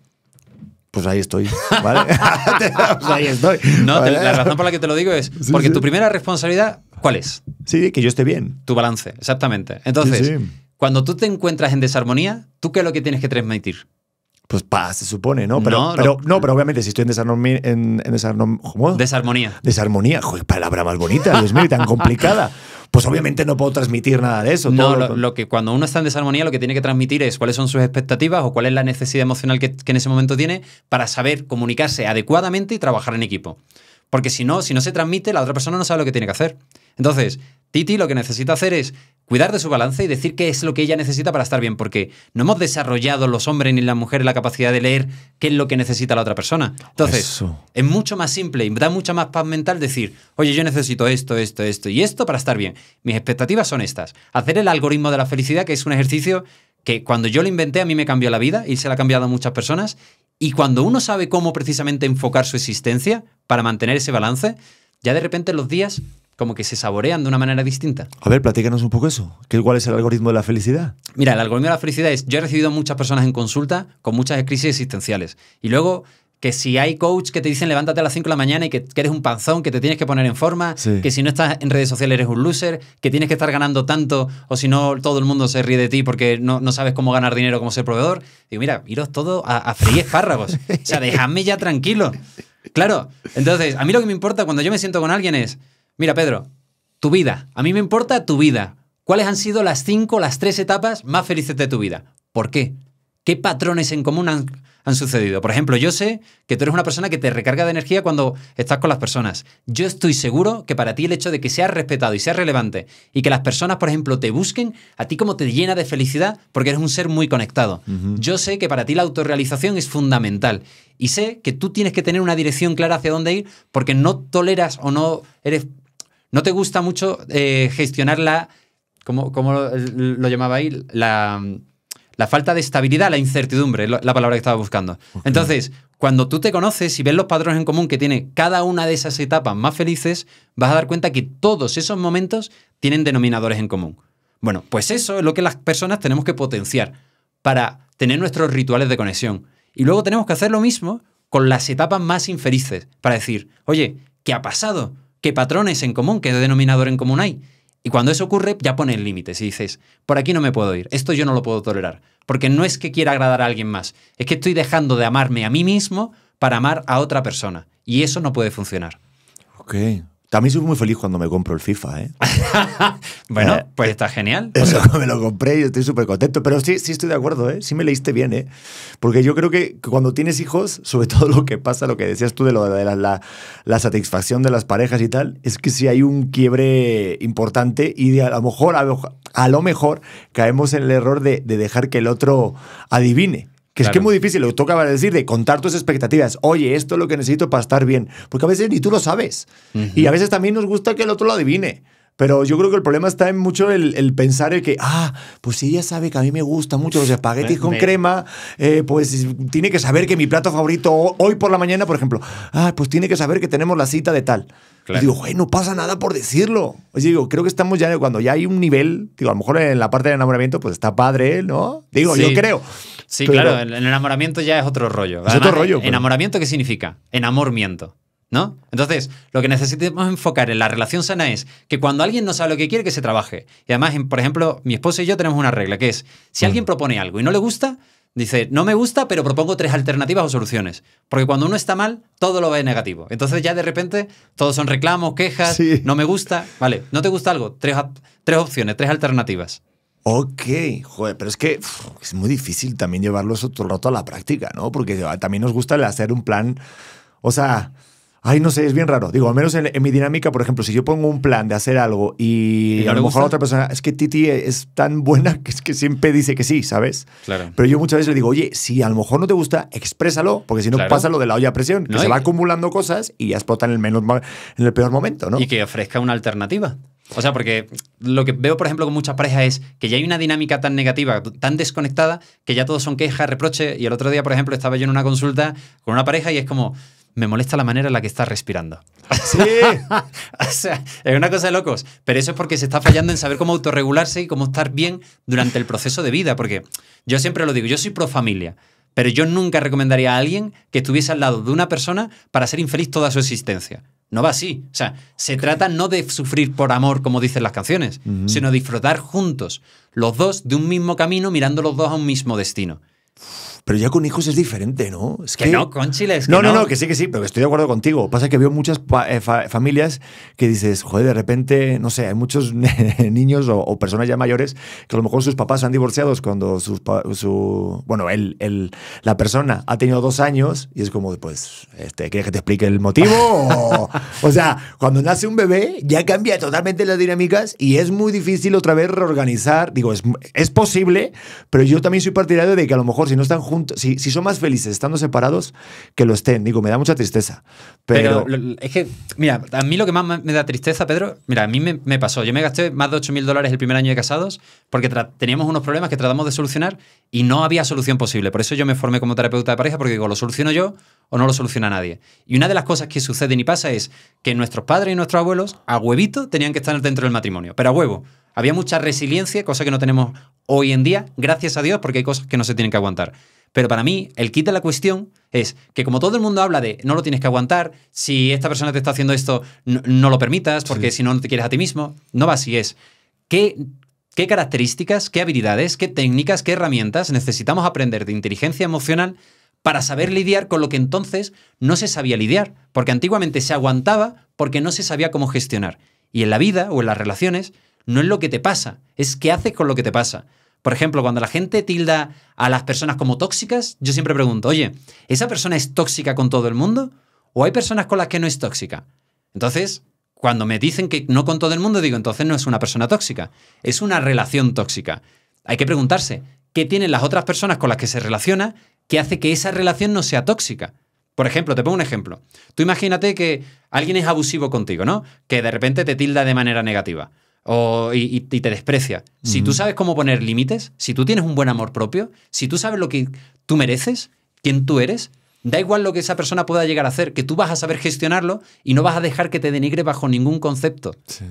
Pues ahí estoy, ¿vale? Pues ahí estoy. No, la razón por la que te lo digo es porque tu primera responsabilidad, ¿cuál es? Sí, que yo esté bien. Tu balance, exactamente. Entonces, cuando tú te encuentras en desarmonía, ¿tú qué es lo que tienes que transmitir? pues paz, se supone, ¿no? Pero no, pero, no, pero obviamente si estoy en desarmonía. Desarmonía. Desarmonía, palabra más bonita, Dios mío, tan complicada. Pues obviamente no puedo transmitir nada de eso. No, lo, que cuando uno está en desarmonía, lo que tiene que transmitir es cuáles son sus expectativas o cuál es la necesidad emocional que, que en ese momento tiene para saber comunicarse adecuadamente y trabajar en equipo. Porque si no, si no se transmite, la otra persona no sabe lo que tiene que hacer. Entonces, Titi lo que necesita hacer es cuidar de su balance y decir qué es lo que ella necesita para estar bien, porque no hemos desarrollado los hombres ni las mujeres la capacidad de leer qué es lo que necesita la otra persona. Entonces, es mucho más simple y da mucha más paz mental decir, oye, yo necesito esto, esto, esto y esto para estar bien. Mis expectativas son estas. Hacer el algoritmo de la felicidad, que es un ejercicio que cuando yo lo inventé a mí me cambió la vida y se la ha cambiado a muchas personas. Y cuando uno sabe cómo precisamente enfocar su existencia para mantener ese balance, ya de repente los días como que se saborean de una manera distinta. A ver, platícanos un poco eso. ¿Cuál es el algoritmo de la felicidad? Mira, el algoritmo de la felicidad es, yo he recibido muchas personas en consulta con muchas crisis existenciales. Y luego que si hay coach que te dicen levántate a las 5 de la mañana y que, eres un panzón, que te tienes que poner en forma, que si no estás en redes sociales eres un loser, que tienes que estar ganando tanto o si no todo el mundo se ríe de ti porque no, no sabes cómo ganar dinero, cómo ser proveedor. Digo, mira, iros todo a, a freír o sea, dejadme ya tranquilo. Claro, entonces, a mí lo que me importa cuando yo me siento con alguien es, mira, Pedro, tu vida. A mí me importa tu vida. ¿Cuáles han sido las 5, las 3 etapas más felices de tu vida? ¿Por qué? ¿Qué patrones en común han han sucedido. Por ejemplo, yo sé que tú eres una persona que te recarga de energía cuando estás con las personas. Yo estoy seguro que para ti el hecho de que seas respetado y seas relevante y que las personas, por ejemplo, te busquen, a ti como te llena de felicidad porque eres un ser muy conectado. Yo sé que para ti la autorrealización es fundamental y sé que tú tienes que tener una dirección clara hacia dónde ir porque no toleras o no eres... No te gusta mucho eh, gestionar la... ¿Cómo, lo, lo llamaba ahí? La la falta de estabilidad, la incertidumbre, la palabra que estaba buscando. Entonces, cuando tú te conoces y ves los patrones en común que tiene cada una de esas etapas más felices, vas a dar cuenta que todos esos momentos tienen denominadores en común. Bueno, pues eso es lo que las personas tenemos que potenciar para tener nuestros rituales de conexión. Y luego tenemos que hacer lo mismo con las etapas más infelices, para decir, oye, ¿qué ha pasado? ¿Qué patrones en común? ¿Qué denominador en común hay? Y cuando eso ocurre, ya pones límites y dices, por aquí no me puedo ir, esto yo no lo puedo tolerar. Porque no es que quiera agradar a alguien más, es que estoy dejando de amarme a mí mismo para amar a otra persona. Y eso no puede funcionar. Ok, también soy muy feliz cuando me compro el FIFA, ¿eh? bueno, eh, pues está genial. Eso me lo compré y estoy súper contento. Pero sí, sí estoy de acuerdo, ¿eh? Sí me leíste bien, ¿eh? Porque yo creo que cuando tienes hijos, sobre todo lo que pasa, lo que decías tú de, la, satisfacción de las parejas y tal, es que si hay un quiebre importante y a lo mejor, a, lo mejor caemos en el error de dejar que el otro adivine. Que es que es muy difícil, lo toca decir, de contar tus expectativas. Oye, esto es lo que necesito para estar bien. Porque a veces ni tú lo sabes. Y a veces también nos gusta que el otro lo adivine. Pero yo creo que el problema está en mucho el, pensar el que, ah, pues si ella sabe que a mí me gusta mucho los espaguetis con crema, eh, pues tiene que saber que mi plato favorito hoy por la mañana, por ejemplo, ah, pues tiene que saber que tenemos la cita de tal. Y digo, güey, no pasa nada por decirlo. Oye, digo, creo que estamos ya cuando ya hay un nivel, digo, a lo mejor en la parte del enamoramiento, pues está padre, ¿no? Digo, yo creo. Sí, claro, el, enamoramiento ya es otro rollo. es otro rollo. ¿Enamoramiento qué significa? Enamormiento. ¿No? Entonces, lo que necesitamos enfocar en la relación sana es que cuando alguien no sabe lo que quiere, que se trabaje. Y además, por ejemplo, mi esposo y yo tenemos una regla que es, si alguien mm. propone algo y no le gusta, Dice, no me gusta, pero propongo tres alternativas o soluciones. Porque cuando uno está mal, todo lo ve negativo. Entonces ya de repente todos son reclamos, quejas, no me gusta. Vale, no te gusta algo, tres, tres opciones, tres alternativas. Ok, joder, pero es que es muy difícil también llevarlo eso todo el rato a la práctica, ¿no? Porque también nos gusta hacer un plan, o sea, ay, no sé, es bien raro. Digo, al menos en, mi dinámica, por ejemplo, si yo pongo un plan de hacer algo y, a lo mejor otra persona, es que Titi es tan buena que es que siempre dice que sí, ¿sabes? Claro. Pero yo muchas veces le digo, oye, si a lo mejor no te gusta, exprésalo, porque si no pasa lo de la olla a presión, que se va acumulando cosas y ya explota en el, menos, en el peor momento, ¿no? Y que ofrezca una alternativa. O sea, porque lo que veo, por ejemplo, con muchas parejas es que ya hay una dinámica tan negativa, tan desconectada, que ya todos son quejas, reproches. Y el otro día, por ejemplo, estaba yo en una consulta con una pareja y es como, me molesta la manera en la que estás respirando. Sí. o sea, es una cosa de locos. Pero eso es porque se está fallando en saber cómo autorregularse y cómo estar bien durante el proceso de vida. Porque yo siempre lo digo, yo soy pro familia. Pero yo nunca recomendaría a alguien que estuviese al lado de una persona para ser infeliz toda su existencia. No va así. O sea, se trata no de sufrir por amor, como dicen las canciones, sino disfrutar juntos, los dos de un mismo camino, mirando los dos a un mismo destino. Pero ya con hijos es diferente, ¿no? Es que, no, con No, no, no, no, que sí, que sí, pero estoy de acuerdo contigo. Pasa que veo muchas eh, familias que dices, joder, de repente, no sé, hay muchos niños o, personas ya mayores que a lo mejor sus papás han divorciado cuando su, bueno, la persona ha tenido dos años y es como, pues, este, ¿quieres que te explique el motivo? o, o sea, cuando nace un bebé ya cambia totalmente las dinámicas y es muy difícil otra vez reorganizar. Digo, es, es posible, pero yo también soy partidario de que a lo mejor si no están si, son más felices estando separados, que lo estén. Digo, me da mucha tristeza. Pero, es que, mira, a mí lo que más me da tristeza, Pedro, mira, a mí me, pasó. Yo me gasté más de 8 mil dólares el primer año de casados porque teníamos unos problemas que tratamos de solucionar y no había solución posible. Por eso yo me formé como terapeuta de pareja porque digo, lo soluciono yo o no lo soluciona nadie. Y una de las cosas que suceden y pasa es que nuestros padres y nuestros abuelos a huevito tenían que estar dentro del matrimonio, pero a huevo. Había mucha resiliencia, cosa que no tenemos hoy en día, gracias a Dios, porque hay cosas que no se tienen que aguantar. Pero para mí, el kit de la cuestión es que como todo el mundo habla de no lo tienes que aguantar, si esta persona te está haciendo esto, no, lo permitas, porque si no, no te quieres a ti mismo, no va así, es ¿qué, qué características, qué habilidades, qué técnicas, qué herramientas necesitamos aprender de inteligencia emocional para saber lidiar con lo que entonces no se sabía lidiar, porque antiguamente se aguantaba porque no se sabía cómo gestionar. Y en la vida o en las relaciones no es lo que te pasa, es qué haces con lo que te pasa. Por ejemplo, cuando la gente tilda a las personas como tóxicas, yo siempre pregunto, oye, ¿esa persona es tóxica con todo el mundo? ¿O hay personas con las que no es tóxica? Entonces, cuando me dicen que no con todo el mundo, digo, entonces no es una persona tóxica, es una relación tóxica. Hay que preguntarse, ¿qué tienen las otras personas con las que se relaciona que hace que esa relación no sea tóxica? Por ejemplo, te pongo un ejemplo. Tú imagínate que alguien es abusivo contigo, ¿no? Que de repente te tilda de manera negativa o, y, te desprecia. Si tú sabes cómo poner límites, si tú tienes un buen amor propio, si tú sabes lo que tú mereces, quién tú eres, da igual lo que esa persona pueda llegar a hacer, que tú vas a saber gestionarlo y no vas a dejar que te denigre bajo ningún concepto. Sí.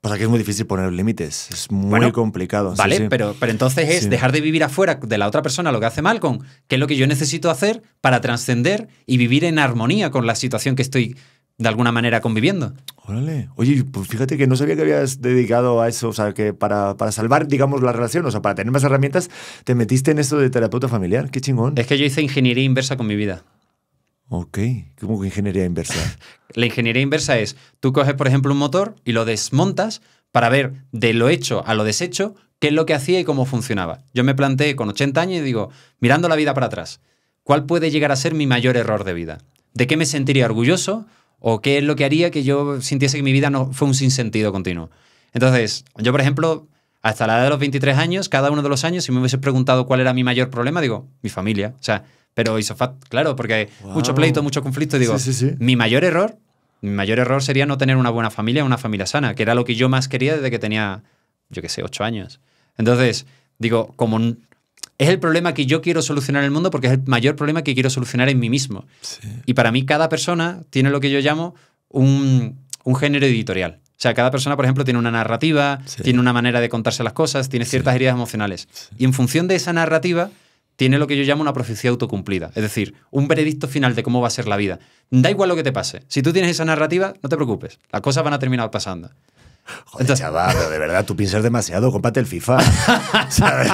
Pasa que es muy difícil poner límites, es muy complicado. Vale, Pero, pero entonces es dejar de vivir afuera de la otra persona lo que hace mal con qué es lo que yo necesito hacer para trascender y vivir en armonía con la situación que estoy de alguna manera conviviendo. Órale. Oye, pues fíjate que no sabía que habías dedicado a eso, o sea, que para, salvar, digamos, la relación, o sea, para tener más herramientas, te metiste en esto de terapeuta familiar. Qué chingón. Es que yo hice ingeniería inversa con mi vida. Ok. ¿Cómo que ingeniería inversa? la ingeniería inversa es, tú coges, por ejemplo, un motor y lo desmontas para ver de lo hecho a lo deshecho qué es lo que hacía y cómo funcionaba. Yo me planteé con 80 años y digo, mirando la vida para atrás, ¿cuál puede llegar a ser mi mayor error de vida? ¿De qué me sentiría orgulloso? ¿O qué es lo que haría que yo sintiese que mi vida no fue un sinsentido continuo? Entonces, yo, por ejemplo, hasta la edad de los 23 años, cada uno de los años, si me hubiese preguntado cuál era mi mayor problema, digo, mi familia. O sea, pero Isofat, claro, porque hay mucho pleito, mucho conflicto. digo, mi mayor error, mi mayor error sería no tener una buena familia, una familia sana, que era lo que yo más quería desde que tenía, yo qué sé, ocho años. Entonces, digo, como es el problema que yo quiero solucionar en el mundo porque es el mayor problema que quiero solucionar en mí mismo. Y para mí cada persona tiene lo que yo llamo un, género editorial. O sea, cada persona, por ejemplo, tiene una narrativa, tiene una manera de contarse las cosas, tiene ciertas heridas emocionales. Y en función de esa narrativa, tiene lo que yo llamo una profecía autocumplida, es decir, un veredicto final de cómo va a ser la vida. Da igual lo que te pase, si tú tienes esa narrativa, no te preocupes, las cosas van a terminar pasando. Joder, chaval, pero de verdad, tú piensas demasiado, Compate el FIFA. ¿sabes?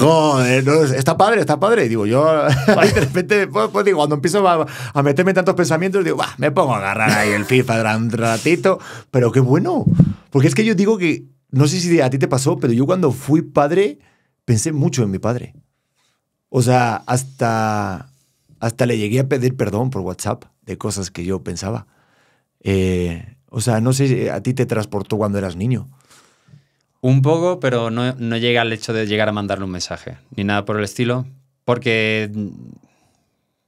no, está padre, está padre. Y digo, yo de repente, pues, pues, digo, cuando empiezo a, meterme tantos pensamientos, digo, me pongo a agarrar ahí el FIFA durante un ratito, pero qué bueno. Porque es que yo digo que, no sé si a ti te pasó, pero yo cuando fui padre, pensé mucho en mi padre. O sea, hasta, hasta le llegué a pedir perdón por WhatsApp de cosas que yo pensaba. Eh, o sea, no sé, ¿a ti te transportó cuando eras niño? Un poco, pero no, llega al hecho de llegar a mandarle un mensaje, ni nada por el estilo, porque,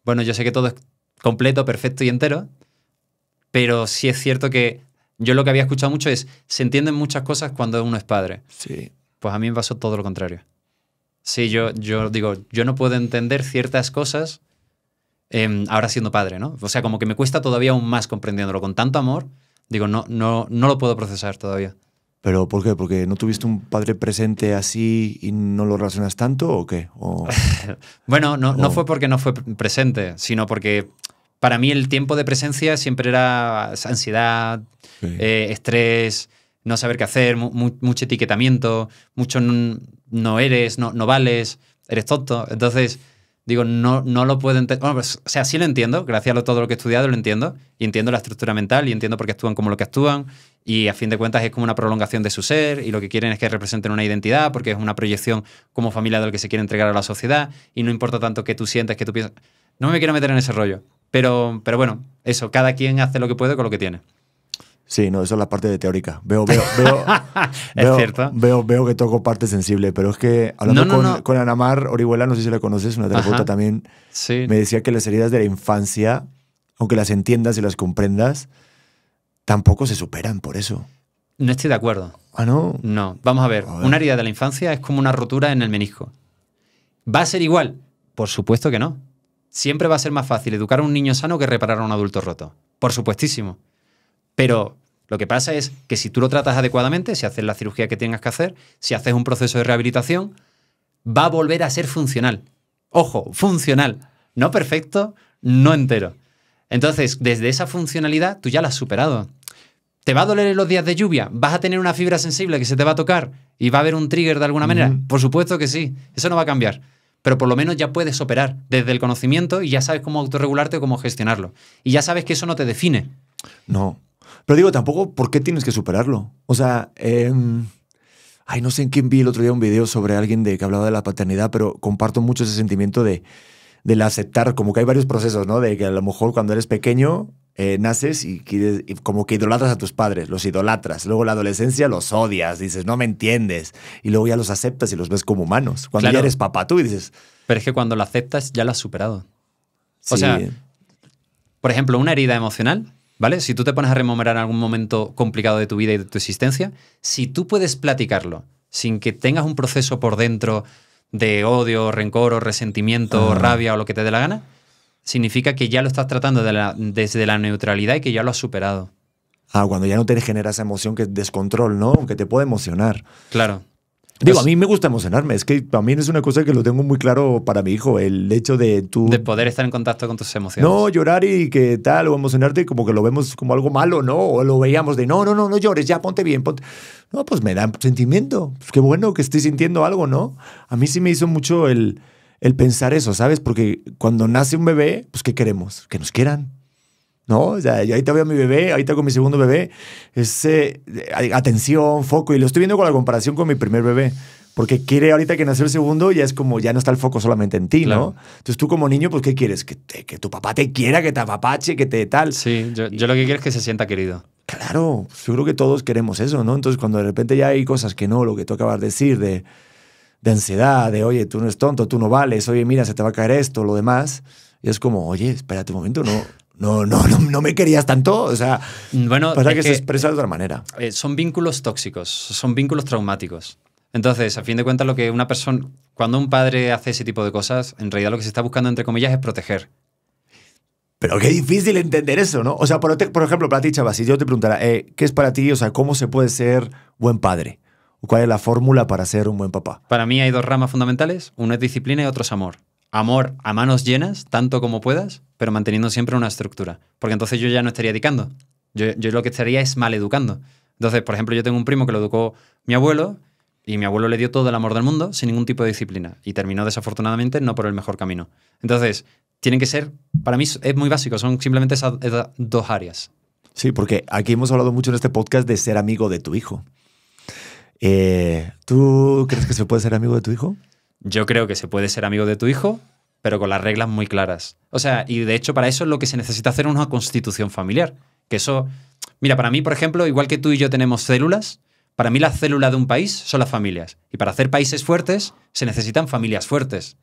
bueno, yo sé que todo es completo, perfecto y entero, pero sí es cierto que yo lo que había escuchado mucho es, se entienden muchas cosas cuando uno es padre. Sí. Pues a mí me pasó todo lo contrario. Sí, yo, yo digo, yo no puedo entender ciertas cosas em, ahora siendo padre, ¿no? O sea, como que me cuesta todavía aún más comprendiéndolo con tanto amor digo, no, no, no lo puedo procesar todavía. ¿Pero por qué? ¿Porque no tuviste un padre presente así y no lo relacionas tanto o qué? bueno, no, fue porque no fue presente, sino porque para mí el tiempo de presencia siempre era ansiedad, eh, estrés, no saber qué hacer, mucho etiquetamiento, mucho no eres, no, no vales, eres tonto. Entonces digo, no, no lo puedo entender. Pues, o sea, sí lo entiendo, gracias a todo lo que he estudiado lo entiendo, y entiendo la estructura mental, y entiendo por qué actúan como lo que actúan, y a fin de cuentas es como una prolongación de su ser, y lo que quieren es que representen una identidad, porque es una proyección como familia de lo que se quiere entregar a la sociedad, y no importa tanto que tú sientes, que tú piensas. No me quiero meter en ese rollo, pero, pero bueno, eso, cada quien hace lo que puede con lo que tiene. Sí, no, eso es la parte de teórica. Veo, veo, veo. es cierto. Veo, veo que toco parte sensible, pero es que hablando con, Anamar Orihuela, no sé si la conoces, una terapeuta también, me decía que las heridas de la infancia, aunque las entiendas y las comprendas, tampoco se superan por eso. No estoy de acuerdo. Ah, no. No, vamos a ver. a ver. Una herida de la infancia es como una rotura en el menisco. ¿Va a ser igual? Por supuesto que no. Siempre va a ser más fácil educar a un niño sano que reparar a un adulto roto. Por supuestísimo. Pero lo que pasa es que si tú lo tratas adecuadamente, si haces la cirugía que tengas que hacer, si haces un proceso de rehabilitación, va a volver a ser funcional. Ojo, funcional. No perfecto, no entero. Entonces, desde esa funcionalidad, tú ya la has superado. ¿Te va a doler en los días de lluvia? ¿Vas a tener una fibra sensible que se te va a tocar y va a haber un trigger de alguna manera? Por supuesto que sí, eso no va a cambiar. Pero por lo menos ya puedes operar desde el conocimiento y ya sabes cómo autorregularte o cómo gestionarlo. Y ya sabes que eso no te define. No, pero digo, tampoco, ¿por qué tienes que superarlo? O sea, em, ay, no sé en quién vi el otro día un video sobre alguien de, que hablaba de la paternidad, pero comparto mucho ese sentimiento de la aceptar, como que hay varios procesos, ¿no? De que a lo mejor cuando eres pequeño eh, naces y, quieres, como que idolatras a tus padres, los idolatras. Luego la adolescencia los odias, dices, no me entiendes. Y luego ya los aceptas y los ves como humanos. Cuando ya eres papá tú y dices... Pero es que cuando lo aceptas ya lo has superado. O sea, por ejemplo, una herida emocional ¿Vale? Si tú te pones a rememorar algún momento complicado de tu vida y de tu existencia, si tú puedes platicarlo sin que tengas un proceso por dentro de odio, rencor o resentimiento, ah. rabia o lo que te dé la gana, significa que ya lo estás tratando desde la neutralidad y que ya lo has superado. Ah, cuando ya no te genera esa emoción que es descontrol, ¿no? Que te puede emocionar. Claro. Digo, pues a mí me gusta emocionarme, es que mí es una cosa que lo tengo muy claro para mi hijo, el hecho de tú... De poder estar en contacto con tus emociones. No, llorar y que tal, o emocionarte, como que lo vemos como algo malo, ¿no? O lo veíamos de, no, no, no, no llores, ya, ponte bien, ponte... No, pues me da sentimiento, pues qué bueno que estoy sintiendo algo, ¿no? A mí sí me hizo mucho el, el pensar eso, ¿sabes? Porque cuando nace un bebé, pues ¿qué queremos? Que nos quieran, ¿no? O sea, yo ahorita veo a mi bebé, ahorita con mi segundo bebé, ese eh, eh, atención, foco, y lo estoy viendo con la comparación con mi primer bebé. Porque quiere ahorita que nace el segundo, ya es como, ya no está el foco solamente en ti, ¿no? Entonces tú como niño, pues ¿qué quieres? Que, que tu papá te quiera, que te apapache, que te tal. Sí, yo, lo que quiero es que se sienta querido. Claro, seguro pues, que todos queremos eso, ¿no? Entonces cuando de repente ya hay cosas que no, lo que tú acabas de decir, de, de ansiedad, de oye, tú no es tonto, tú no vales, oye, mira, se te va a caer esto, lo demás, y es como, oye, espérate un momento, no, no, no, no, me querías tanto. O sea, mm, bueno, que, se expresa de otra manera. Eh, son vínculos tóxicos, son vínculos traumáticos. Entonces, a fin de cuentas, lo que una persona. Cuando un padre hace ese tipo de cosas, en realidad lo que se está buscando, entre comillas, es proteger. Pero qué difícil entender eso, ¿no? O sea, por, ejemplo, para ti, Chavas, si yo te preguntara, eh, ¿qué es para ti? O sea, ¿cómo se puede ser buen padre? ¿Cuál es la fórmula para ser un buen papá? Para mí hay dos ramas fundamentales. Una es disciplina y otro es amor amor a manos llenas, tanto como puedas, pero manteniendo siempre una estructura. Porque entonces yo ya no estaría educando. Yo, lo que estaría es mal educando. Entonces, por ejemplo, yo tengo un primo que lo educó mi abuelo y mi abuelo le dio todo el amor del mundo sin ningún tipo de disciplina y terminó desafortunadamente no por el mejor camino. Entonces, tienen que ser, para mí es muy básico, son simplemente esas, dos áreas. Sí, porque aquí hemos hablado mucho en este podcast de ser amigo de tu hijo. Eh, ¿Tú crees que se puede ser amigo de tu hijo? yo creo que se puede ser amigo de tu hijo, pero con las reglas muy claras. O sea, y de hecho para eso es lo que se necesita hacer una constitución familiar. Que eso, mira, para mí, por ejemplo, igual que tú y yo tenemos células, para mí la célula de un país son las familias. Y para hacer países fuertes se necesitan familias fuertes.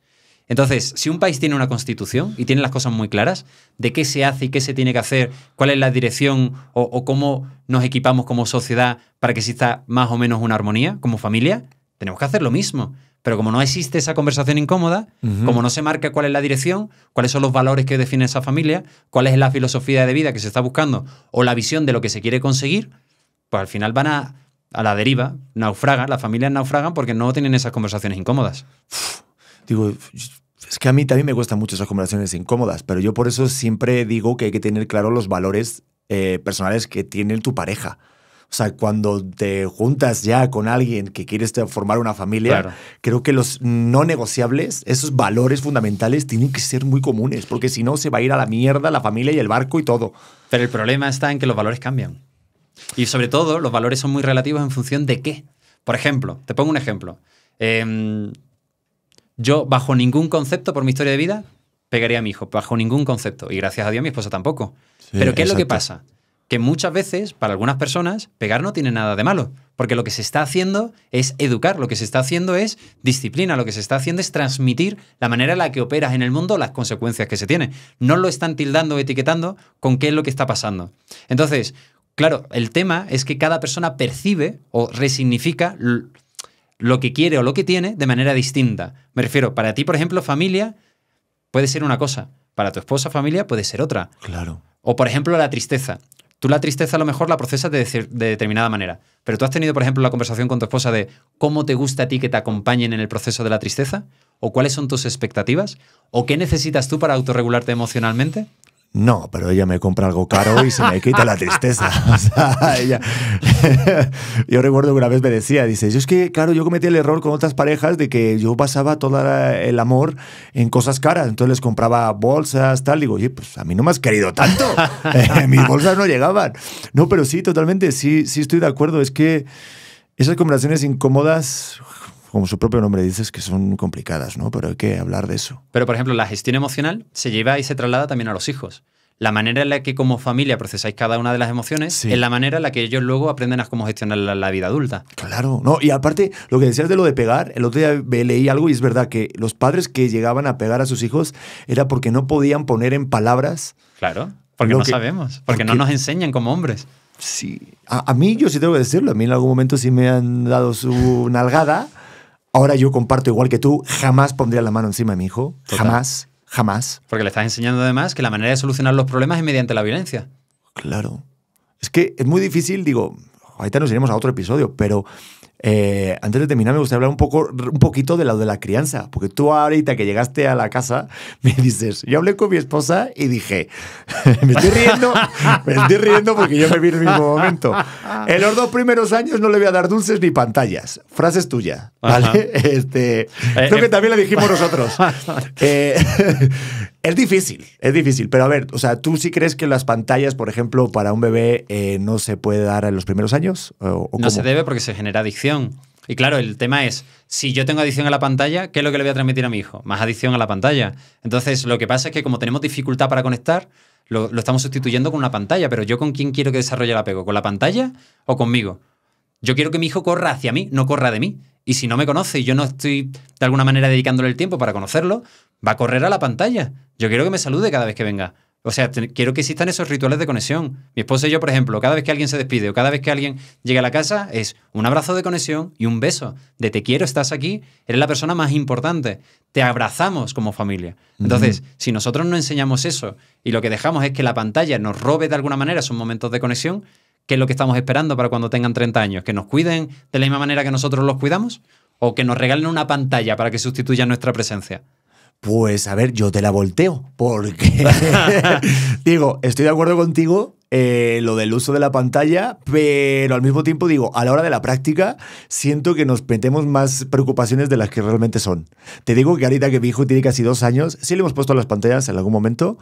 Entonces, si un país tiene una constitución y tiene las cosas muy claras de qué se hace y qué se tiene que hacer, cuál es la dirección o, cómo nos equipamos como sociedad para que exista más o menos una armonía como familia, tenemos que hacer lo mismo. Pero como no existe esa conversación incómoda, como no se marca cuál es la dirección, cuáles son los valores que define esa familia, cuál es la filosofía de vida que se está buscando o la visión de lo que se quiere conseguir, pues al final van a, la deriva, naufragan, las familias naufragan porque no tienen esas conversaciones incómodas. digo, es que a mí también me cuestan mucho esas conversaciones incómodas, pero yo por eso siempre digo que hay que tener claro los valores eh, personales que tiene tu pareja. O sea, cuando te juntas ya con alguien que quieres formar una familia, creo que los no negociables, esos valores fundamentales, tienen que ser muy comunes, porque si no, se va a ir a la mierda la familia y el barco y todo. Pero el problema está en que los valores cambian. Y sobre todo, los valores son muy relativos en función de qué. Por ejemplo, te pongo un ejemplo. Em, yo, bajo ningún concepto, por mi historia de vida, pegaría a mi hijo, bajo ningún concepto. Y gracias a Dios, mi esposa tampoco. Pero ¿qué es lo que pasa? que muchas veces, para algunas personas, pegar no tiene nada de malo, porque lo que se está haciendo es educar, lo que se está haciendo es disciplina, lo que se está haciendo es transmitir la manera en la que operas en el mundo, las consecuencias que se tienen. No lo están tildando o etiquetando con qué es lo que está pasando. Entonces, claro, el tema es que cada persona percibe o resignifica lo que quiere o lo que tiene de manera distinta. Me refiero, para ti, por ejemplo, familia puede ser una cosa, para tu esposa, familia puede ser otra. Claro. O, por ejemplo, la tristeza. Tú la tristeza a lo mejor la procesas de, determinada manera, pero tú has tenido, por ejemplo, la conversación con tu esposa de cómo te gusta a ti que te acompañen en el proceso de la tristeza, o cuáles son tus expectativas, o qué necesitas tú para autorregularte emocionalmente. No, pero ella me compra algo caro y se me quita la tristeza. O sea, ella... yo recuerdo que una vez me decía, dice, yo es que, claro, yo cometí el error con otras parejas de que yo pasaba todo el amor en cosas caras. Entonces les compraba bolsas, tal. Digo, oye, pues a mí no me has querido tanto. Eh, mis bolsas no llegaban. No, pero sí, totalmente, sí, sí estoy de acuerdo. Es que esas conversaciones incómodas como su propio nombre dices, que son complicadas, ¿no? Pero hay que hablar de eso. Pero, por ejemplo, la gestión emocional se lleva y se traslada también a los hijos. La manera en la que como familia procesáis cada una de las emociones es la manera en la que ellos luego aprenden a cómo gestionar la, vida adulta. Claro, no, y aparte, lo que decías de lo de pegar, el otro día leí algo y es verdad que los padres que llegaban a pegar a sus hijos era porque no podían poner en palabras. Claro, porque no sabemos, porque, no nos enseñan como hombres. Sí. a, mí, yo sí tengo que decirlo, a mí en algún momento sí me han dado su nalgada Ahora yo comparto igual que tú, jamás pondría la mano encima de mi hijo, jamás, jamás. Porque le estás enseñando además que la manera de solucionar los problemas es mediante la violencia. Claro. Es que es muy difícil, digo, ahorita nos iremos a otro episodio, pero eh, antes de terminar, me gustaría hablar un, poco, un poquito de lo de la crianza, porque tú ahorita que llegaste a la casa me dices, yo hablé con mi esposa y dije, me estoy riendo, me estoy riendo porque yo me vi en el mismo momento. En los dos primeros años no le voy a dar dulces ni pantallas. Frase tuya, ¿vale? Este, eh, creo que eh. también la dijimos nosotros. es difícil, es difícil, pero a ver, o sea, ¿tú sí crees que las pantallas, por ejemplo, para un bebé no se puede dar en los primeros años? no se debe porque se genera adicción y claro, el tema es, si yo tengo adicción a la pantalla, ¿qué es lo que le voy a transmitir a mi hijo? Más adicción a la pantalla. Entonces, lo que pasa es que como tenemos dificultad para conectar, lo, lo estamos sustituyendo con una pantalla. Pero yo con quién quiero que desarrolle el apego, ¿con la pantalla o conmigo? Yo quiero que mi hijo corra hacia mí, no corra de mí. Y si no me conoce y yo no estoy de alguna manera dedicándole el tiempo para conocerlo, va a correr a la pantalla. Yo quiero que me salude cada vez que venga. O sea, quiero que existan esos rituales de conexión. Mi esposa y yo, por ejemplo, cada vez que alguien se despide o cada vez que alguien llega a la casa, es un abrazo de conexión y un beso de te quiero, estás aquí, eres la persona más importante. Te abrazamos como familia. Entonces, si nosotros no enseñamos eso y lo que dejamos es que la pantalla nos robe de alguna manera esos momentos de conexión, ¿qué es lo que estamos esperando para cuando tengan 30 años? ¿Que nos cuiden de la misma manera que nosotros los cuidamos? ¿O que nos regalen una pantalla para que sustituya nuestra presencia? Pues a ver, yo te la volteo, porque digo, estoy de acuerdo contigo en eh, lo del uso de la pantalla, pero al mismo tiempo digo, a la hora de la práctica, siento que nos metemos más preocupaciones de las que realmente son. Te digo que ahorita que mi hijo tiene casi dos años, sí le hemos puesto las pantallas en algún momento,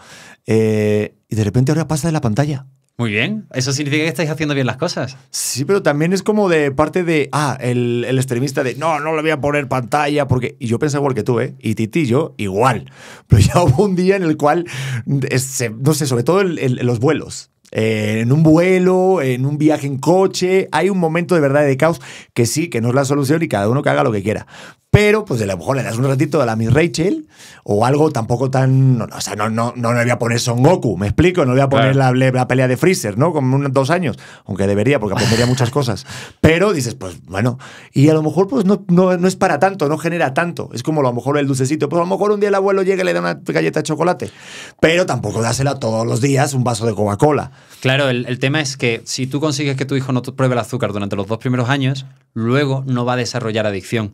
eh, y de repente ahora pasa de la pantalla. Muy bien. Eso significa que estáis haciendo bien las cosas. Sí, pero también es como de parte de, ah, el, extremista de, no, no le voy a poner pantalla porque... Y yo pensaba igual que tú, ¿eh? Y Titillo, yo igual. Pero ya hubo un día en el cual, no sé, sobre todo en los vuelos. Eh, en un vuelo, en un viaje en coche. Hay un momento de verdad de caos que sí, que no es la solución y cada uno que haga lo que quiera. Pero, pues, a lo mejor le das un ratito a la Miss Rachel o algo tampoco tan. o sea, no, no, no le voy a poner Son Goku, me explico, no le voy a poner la, la, pelea de Freezer, ¿no? Como unos dos años, aunque debería, porque aprendería muchas cosas. Pero dices, pues, bueno, y a lo mejor, pues, no, no, no es para tanto, no genera tanto. Es como a lo mejor el dulcecito. Pues a lo mejor un día el abuelo llega y le da una galleta de chocolate, pero tampoco dásela todos los días un vaso de Coca-Cola. Claro, el, el tema es que si tú consigues que tu hijo no pruebe el azúcar durante los dos primeros años, luego no va a desarrollar adicción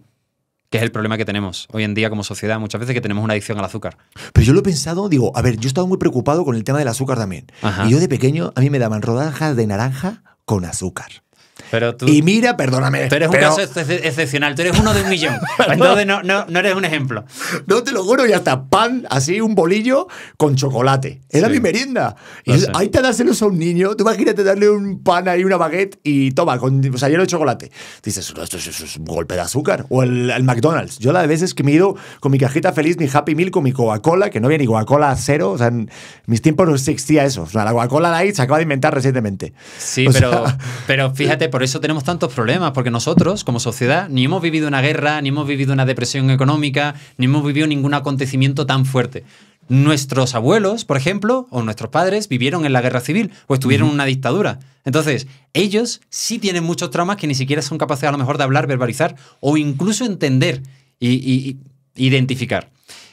que es el problema que tenemos hoy en día como sociedad, muchas veces que tenemos una adicción al azúcar. Pero yo lo he pensado, digo, a ver, yo he estado muy preocupado con el tema del azúcar también. Y yo de pequeño, a mí me daban rodajas de naranja con azúcar. Pero tú, y mira, perdóname. Tú eres un caso excepcional, tú eres uno de un millón. no, no, no, eres un ejemplo. No te lo juro, y hasta pan, así, un bolillo con chocolate. Era mi merienda. Y ahí te uso a un niño, tú imagínate darle un pan ahí, una baguette y toma, con, o sea, lleno de chocolate. Dices, no, esto, es, un golpe de azúcar. O el, McDonald's. Yo la de veces que me he ido con mi cajita feliz, mi Happy Meal, con mi Coca-Cola, que no había ni Coca-Cola cero. O sea, en mis tiempos no existía eso. O sea, la Coca-Cola ahí se acaba de inventar recientemente. Sí, pero, pero fíjate, por por eso tenemos tantos problemas, porque nosotros, como sociedad, ni hemos vivido una guerra, ni hemos vivido una depresión económica, ni hemos vivido ningún acontecimiento tan fuerte. Nuestros abuelos, por ejemplo, o nuestros padres vivieron en la guerra civil o estuvieron en una dictadura. Entonces, ellos sí tienen muchos traumas que ni siquiera son capaces a lo mejor de hablar, verbalizar o incluso entender y, identificar.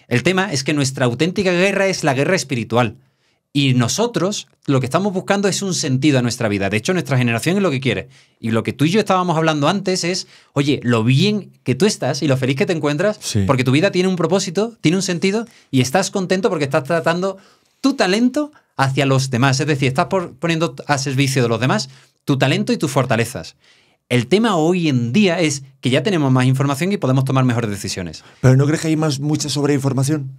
El tema es que nuestra auténtica guerra es la guerra espiritual. Y nosotros lo que estamos buscando es un sentido a nuestra vida. De hecho, nuestra generación es lo que quiere. Y lo que tú y yo estábamos hablando antes es, oye, lo bien que tú estás y lo feliz que te encuentras, porque tu vida tiene un propósito, tiene un sentido, y estás contento porque estás tratando tu talento hacia los demás. Es decir, estás poniendo a servicio de los demás tu talento y tus fortalezas. El tema hoy en día es que ya tenemos más información y podemos tomar mejores decisiones. ¿Pero no crees que hay más, mucha sobreinformación?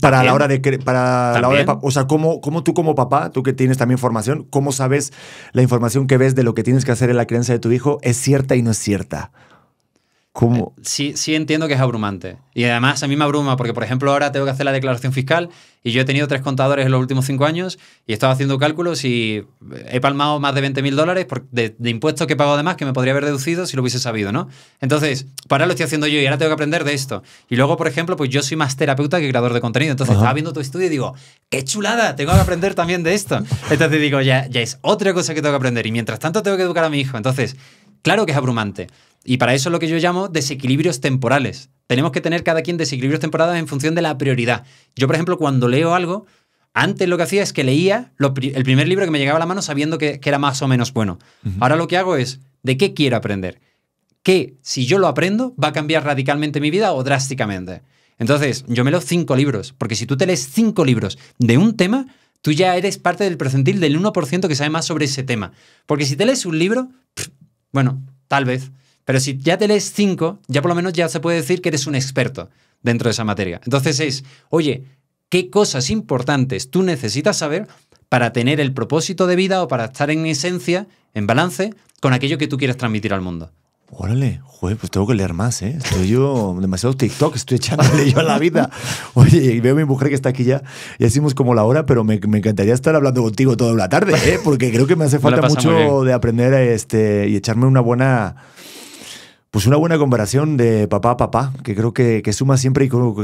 para la hora de para la hora de, o sea cómo, cómo tú como papá tú que tienes también formación cómo sabes la información que ves de lo que tienes que hacer en la crianza de tu hijo es cierta y no es cierta ¿Cómo? Eh, sí, sí entiendo que es abrumante. Y además a mí me abruma porque, por ejemplo, ahora tengo que hacer la declaración fiscal y yo he tenido tres contadores en los últimos cinco años y he estado haciendo cálculos y he palmado más de 20 mil dólares de, impuestos que he pagado además que me podría haber deducido si lo hubiese sabido, ¿no? Entonces, para pues lo estoy haciendo yo y ahora tengo que aprender de esto. Y luego, por ejemplo, pues yo soy más terapeuta que creador de contenido. Entonces, estaba viendo tu estudio y digo, qué chulada, tengo que aprender también de esto. Entonces digo, ya, ya es otra cosa que tengo que aprender y mientras tanto tengo que educar a mi hijo. Entonces, claro que es abrumante. Y para eso es lo que yo llamo desequilibrios temporales. Tenemos que tener cada quien desequilibrios temporales en función de la prioridad. Yo, por ejemplo, cuando leo algo, antes lo que hacía es que leía el primer libro que me llegaba a la mano sabiendo que, era más o menos bueno. Ahora lo que hago es, ¿de qué quiero aprender? Que si yo lo aprendo, va a cambiar radicalmente mi vida o drásticamente. Entonces, yo me leo cinco libros, porque si tú te lees cinco libros de un tema, tú ya eres parte del percentil del 1% que sabe más sobre ese tema. Porque si te lees un libro, bueno, tal vez. Pero si ya te lees cinco, ya por lo menos ya se puede decir que eres un experto dentro de esa materia. Entonces es, oye, ¿qué cosas importantes tú necesitas saber para tener el propósito de vida o para estar en esencia, en balance, con aquello que tú quieres transmitir al mundo? Órale, joder, pues tengo que leer más, ¿eh? Estoy yo demasiado TikTok, estoy echándole yo a la vida. Oye, y veo a mi mujer que está aquí ya, ya hicimos como la hora, pero me, encantaría estar hablando contigo toda la tarde, ¿eh? Porque creo que me hace falta mucho de aprender este, y echarme una buena pues una buena conversación de papá a papá, que creo que, suma siempre y creo,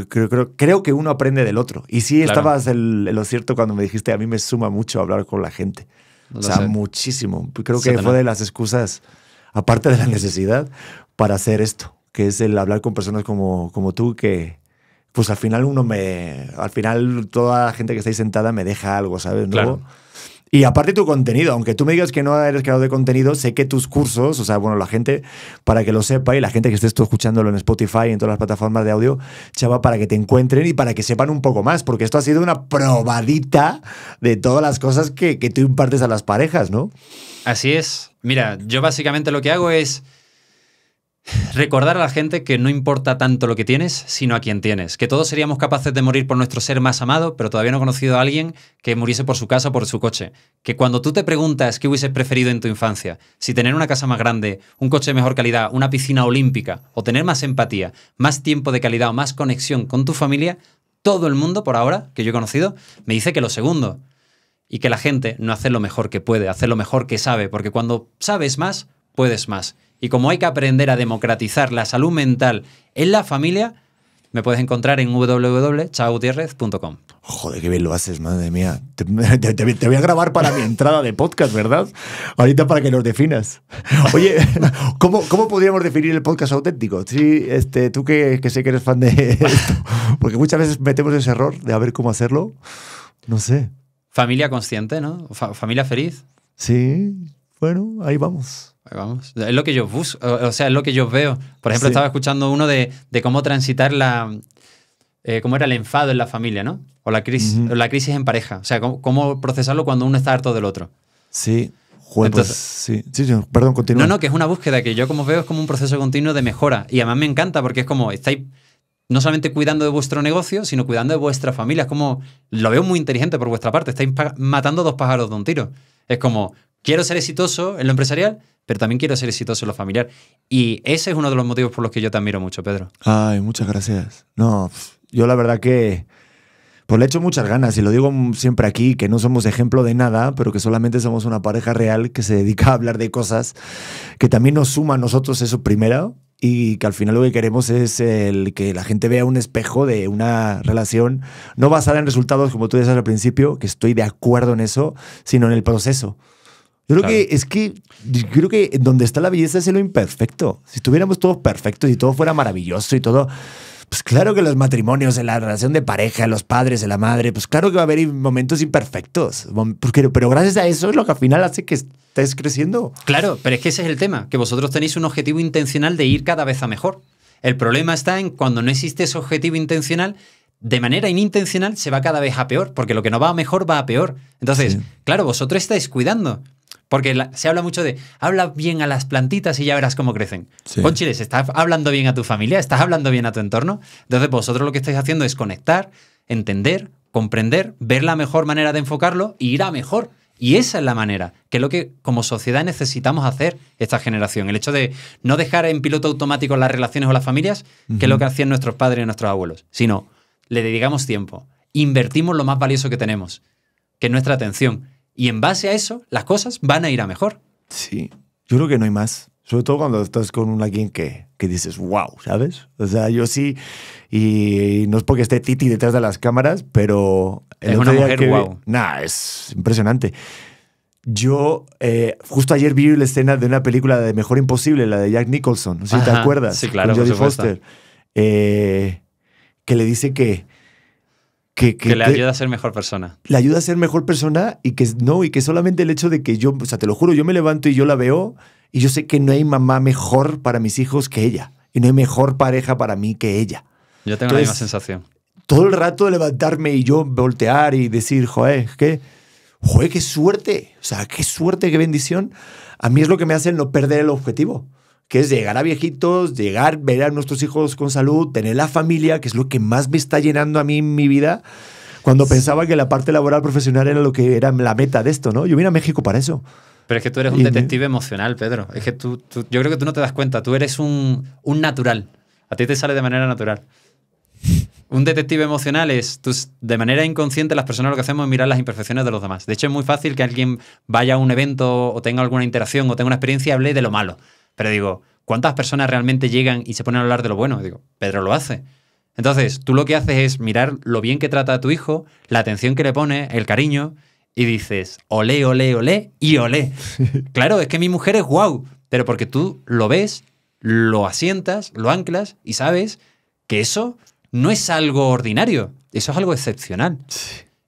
creo, que uno aprende del otro. Y sí, estabas en lo cierto cuando me dijiste, a mí me suma mucho hablar con la gente. o sea, muchísimo. Creo que fue de las excusas, aparte de la necesidad, para hacer esto, que es el hablar con personas como, como tú, que pues al final uno me, al final toda la gente que está ahí sentada me deja algo, ¿sabes? Y aparte tu contenido, aunque tú me digas que no eres creador de contenido, sé que tus cursos, o sea, bueno, la gente, para que lo sepa y la gente que esté escuchándolo en Spotify y en todas las plataformas de audio, chava, para que te encuentren y para que sepan un poco más, porque esto ha sido una probadita de todas las cosas que, que tú impartes a las parejas, ¿no? Así es. Mira, yo básicamente lo que hago es Recordar a la gente que no importa tanto lo que tienes, sino a quien tienes. Que todos seríamos capaces de morir por nuestro ser más amado, pero todavía no he conocido a alguien que muriese por su casa o por su coche. Que cuando tú te preguntas qué hubieses preferido en tu infancia, si tener una casa más grande, un coche de mejor calidad, una piscina olímpica, o tener más empatía, más tiempo de calidad o más conexión con tu familia, todo el mundo por ahora que yo he conocido me dice que lo segundo. Y que la gente no hace lo mejor que puede, hace lo mejor que sabe, porque cuando sabes más, puedes más y como hay que aprender a democratizar la salud mental en la familia, me puedes encontrar en www.chautierrez.com. Joder, qué bien lo haces, madre mía. Te, voy a grabar para mi entrada de podcast, ¿verdad? Ahorita para que nos definas. Oye, ¿cómo, cómo podríamos definir el podcast auténtico? Sí, este, tú que, que sé que eres fan de esto, porque muchas veces metemos ese error de a ver cómo hacerlo. No sé. Familia consciente, ¿no? familia feliz. Sí, bueno, ahí vamos. Es lo que yo o sea, es lo que yo veo. Por ejemplo, estaba escuchando uno de, cómo transitar la. Eh, cómo era el enfado en la familia, ¿no? O la crisis, la crisis en pareja. O sea, cómo, procesarlo cuando uno está harto del otro. Sí. Pues, Entonces, sí. sí. perdón, continúa. No, no, que es una búsqueda que yo como veo es como un proceso continuo de mejora. Y además me encanta porque es como estáis no solamente cuidando de vuestro negocio, sino cuidando de vuestra familia. Es como, lo veo muy inteligente por vuestra parte, estáis matando dos pájaros de un tiro. Es como, Quiero ser exitoso en lo empresarial, pero también quiero ser exitoso en lo familiar. Y ese es uno de los motivos por los que yo te admiro mucho, Pedro. Ay, muchas gracias. No, yo la verdad que pues le echo muchas ganas y lo digo siempre aquí, que no somos ejemplo de nada, pero que solamente somos una pareja real que se dedica a hablar de cosas que también nos suma a nosotros eso primero y que al final lo que queremos es el que la gente vea un espejo de una relación no basada en resultados, como tú decías al principio, que estoy de acuerdo en eso, sino en el proceso. Yo creo que es que creo que donde está la belleza es en lo imperfecto. Si estuviéramos todos perfectos y todo fuera maravilloso y todo, pues claro que los matrimonios, en la relación de pareja, los padres, la madre, pues claro que va a haber momentos imperfectos. Porque, pero gracias a eso es lo que al final hace que estés creciendo. Claro, pero es que ese es el tema, que vosotros tenéis un objetivo intencional de ir cada vez a mejor. El problema está en cuando no existe ese objetivo intencional, de manera inintencional se va cada vez a peor, porque lo que no va a mejor va a peor. Entonces, claro, vosotros estáis cuidando, porque se habla mucho de habla bien a las plantitas y ya verás cómo crecen. chiles, estás hablando bien a tu familia, estás hablando bien a tu entorno. Entonces, vosotros lo que estáis haciendo es conectar, entender, comprender, ver la mejor manera de enfocarlo e ir a mejor. Y esa es la manera, que es lo que como sociedad necesitamos hacer esta generación. El hecho de no dejar en piloto automático las relaciones o las familias, que es lo que hacían nuestros padres y nuestros abuelos, sino le dedicamos tiempo, invertimos lo más valioso que tenemos, que es nuestra atención y en base a eso, las cosas van a ir a mejor. Sí, yo creo que no hay más. Sobre todo cuando estás con alguien que, que dices, wow, ¿sabes? O sea, yo sí, y, no es porque esté Titi detrás de las cámaras, pero... es una mujer, wow. Nah, es impresionante. Yo eh, justo ayer vi la escena de una película de Mejor Imposible, la de Jack Nicholson, si te acuerdas. Sí, claro. Con Foster. Eh, que le dice que que, le ayuda a ser mejor persona. Le ayuda a ser mejor persona y que no, y que solamente el hecho de que yo, o sea, te lo juro, yo me levanto y yo la veo y yo sé que no hay mamá mejor para mis hijos que ella y no hay mejor pareja para mí que ella. Yo tengo la misma sensación. Todo el rato de levantarme y yo voltear y decir, joder, qué, qué suerte, o sea, qué suerte, qué bendición. A mí es lo que me hace no perder el objetivo que es llegar a viejitos, llegar, ver a nuestros hijos con salud, tener la familia, que es lo que más me está llenando a mí en mi vida. Cuando pensaba que la parte laboral profesional era lo que era la meta de esto, ¿no? Yo vine a México para eso. Pero es que tú eres un detective emocional, Pedro. Es que yo creo que tú no te das cuenta. Tú eres un, natural. A ti te sale de manera natural. Un detective emocional es, de manera inconsciente, las personas lo que hacemos es mirar las imperfecciones de los demás. De hecho, es muy fácil que alguien vaya a un evento o tenga alguna interacción o tenga una experiencia y hable de lo malo. Pero digo, ¿cuántas personas realmente llegan y se ponen a hablar de lo bueno? Digo, Pedro lo hace. Entonces, tú lo que haces es mirar lo bien que trata a tu hijo, la atención que le pone, el cariño, y dices, olé, olé, olé y olé. claro, es que mi mujer es guau, pero porque tú lo ves, lo asientas, lo anclas y sabes que eso no es algo ordinario, eso es algo excepcional.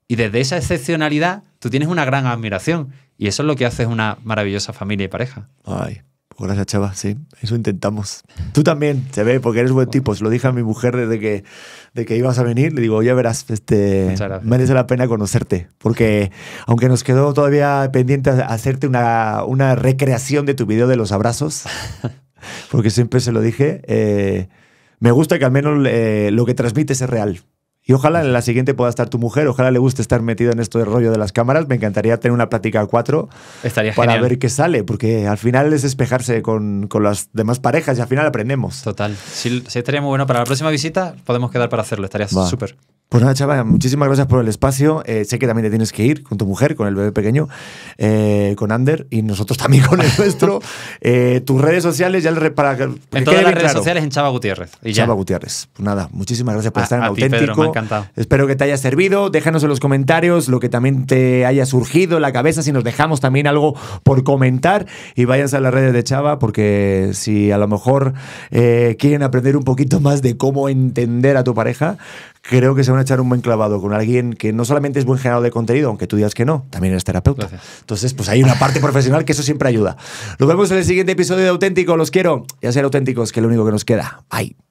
Y desde esa excepcionalidad tú tienes una gran admiración y eso es lo que hace una maravillosa familia y pareja. Ay. Gracias, Chava, sí, eso intentamos. Tú también, se ve, porque eres buen tipo. Se lo dije a mi mujer desde que, de que ibas a venir. Le digo, ya verás, este, merece la pena conocerte. Porque aunque nos quedó todavía pendiente hacerte una, recreación de tu video de los abrazos, porque siempre se lo dije, eh, me gusta que al menos eh, lo que transmites es real. Y ojalá en la siguiente pueda estar tu mujer, ojalá le guste estar metido en esto del rollo de las cámaras. Me encantaría tener una plática a cuatro Estaría para ver qué sale, porque al final es despejarse con, las demás parejas y al final aprendemos. Total. Si sí, estaría muy bueno. Para la próxima visita podemos quedar para hacerlo, estaría súper. Pues nada, Chava, muchísimas gracias por el espacio. Eh, sé que también te tienes que ir con tu mujer, con el bebé pequeño, eh, con Ander y nosotros también con el nuestro. Eh, tus redes sociales, ya el para que En todas las redes sociales en Chava Gutiérrez. Y Chava Gutiérrez. Pues nada, muchísimas gracias por estar en Auténtico. encantado. Espero que te haya servido. Déjanos en los comentarios lo que también te haya surgido en la cabeza, si nos dejamos también algo por comentar. Y váyanse a las redes de Chava, porque si a lo mejor quieren aprender un poquito más de cómo entender a tu pareja, creo que se van a echar un buen clavado con alguien que no solamente es buen generador de contenido, aunque tú digas que no, también es terapeuta. Entonces, pues hay una parte profesional que eso siempre ayuda. Nos vemos en el siguiente episodio de Auténtico. Los quiero. Ya ser auténticos, que es lo único que nos queda. Bye.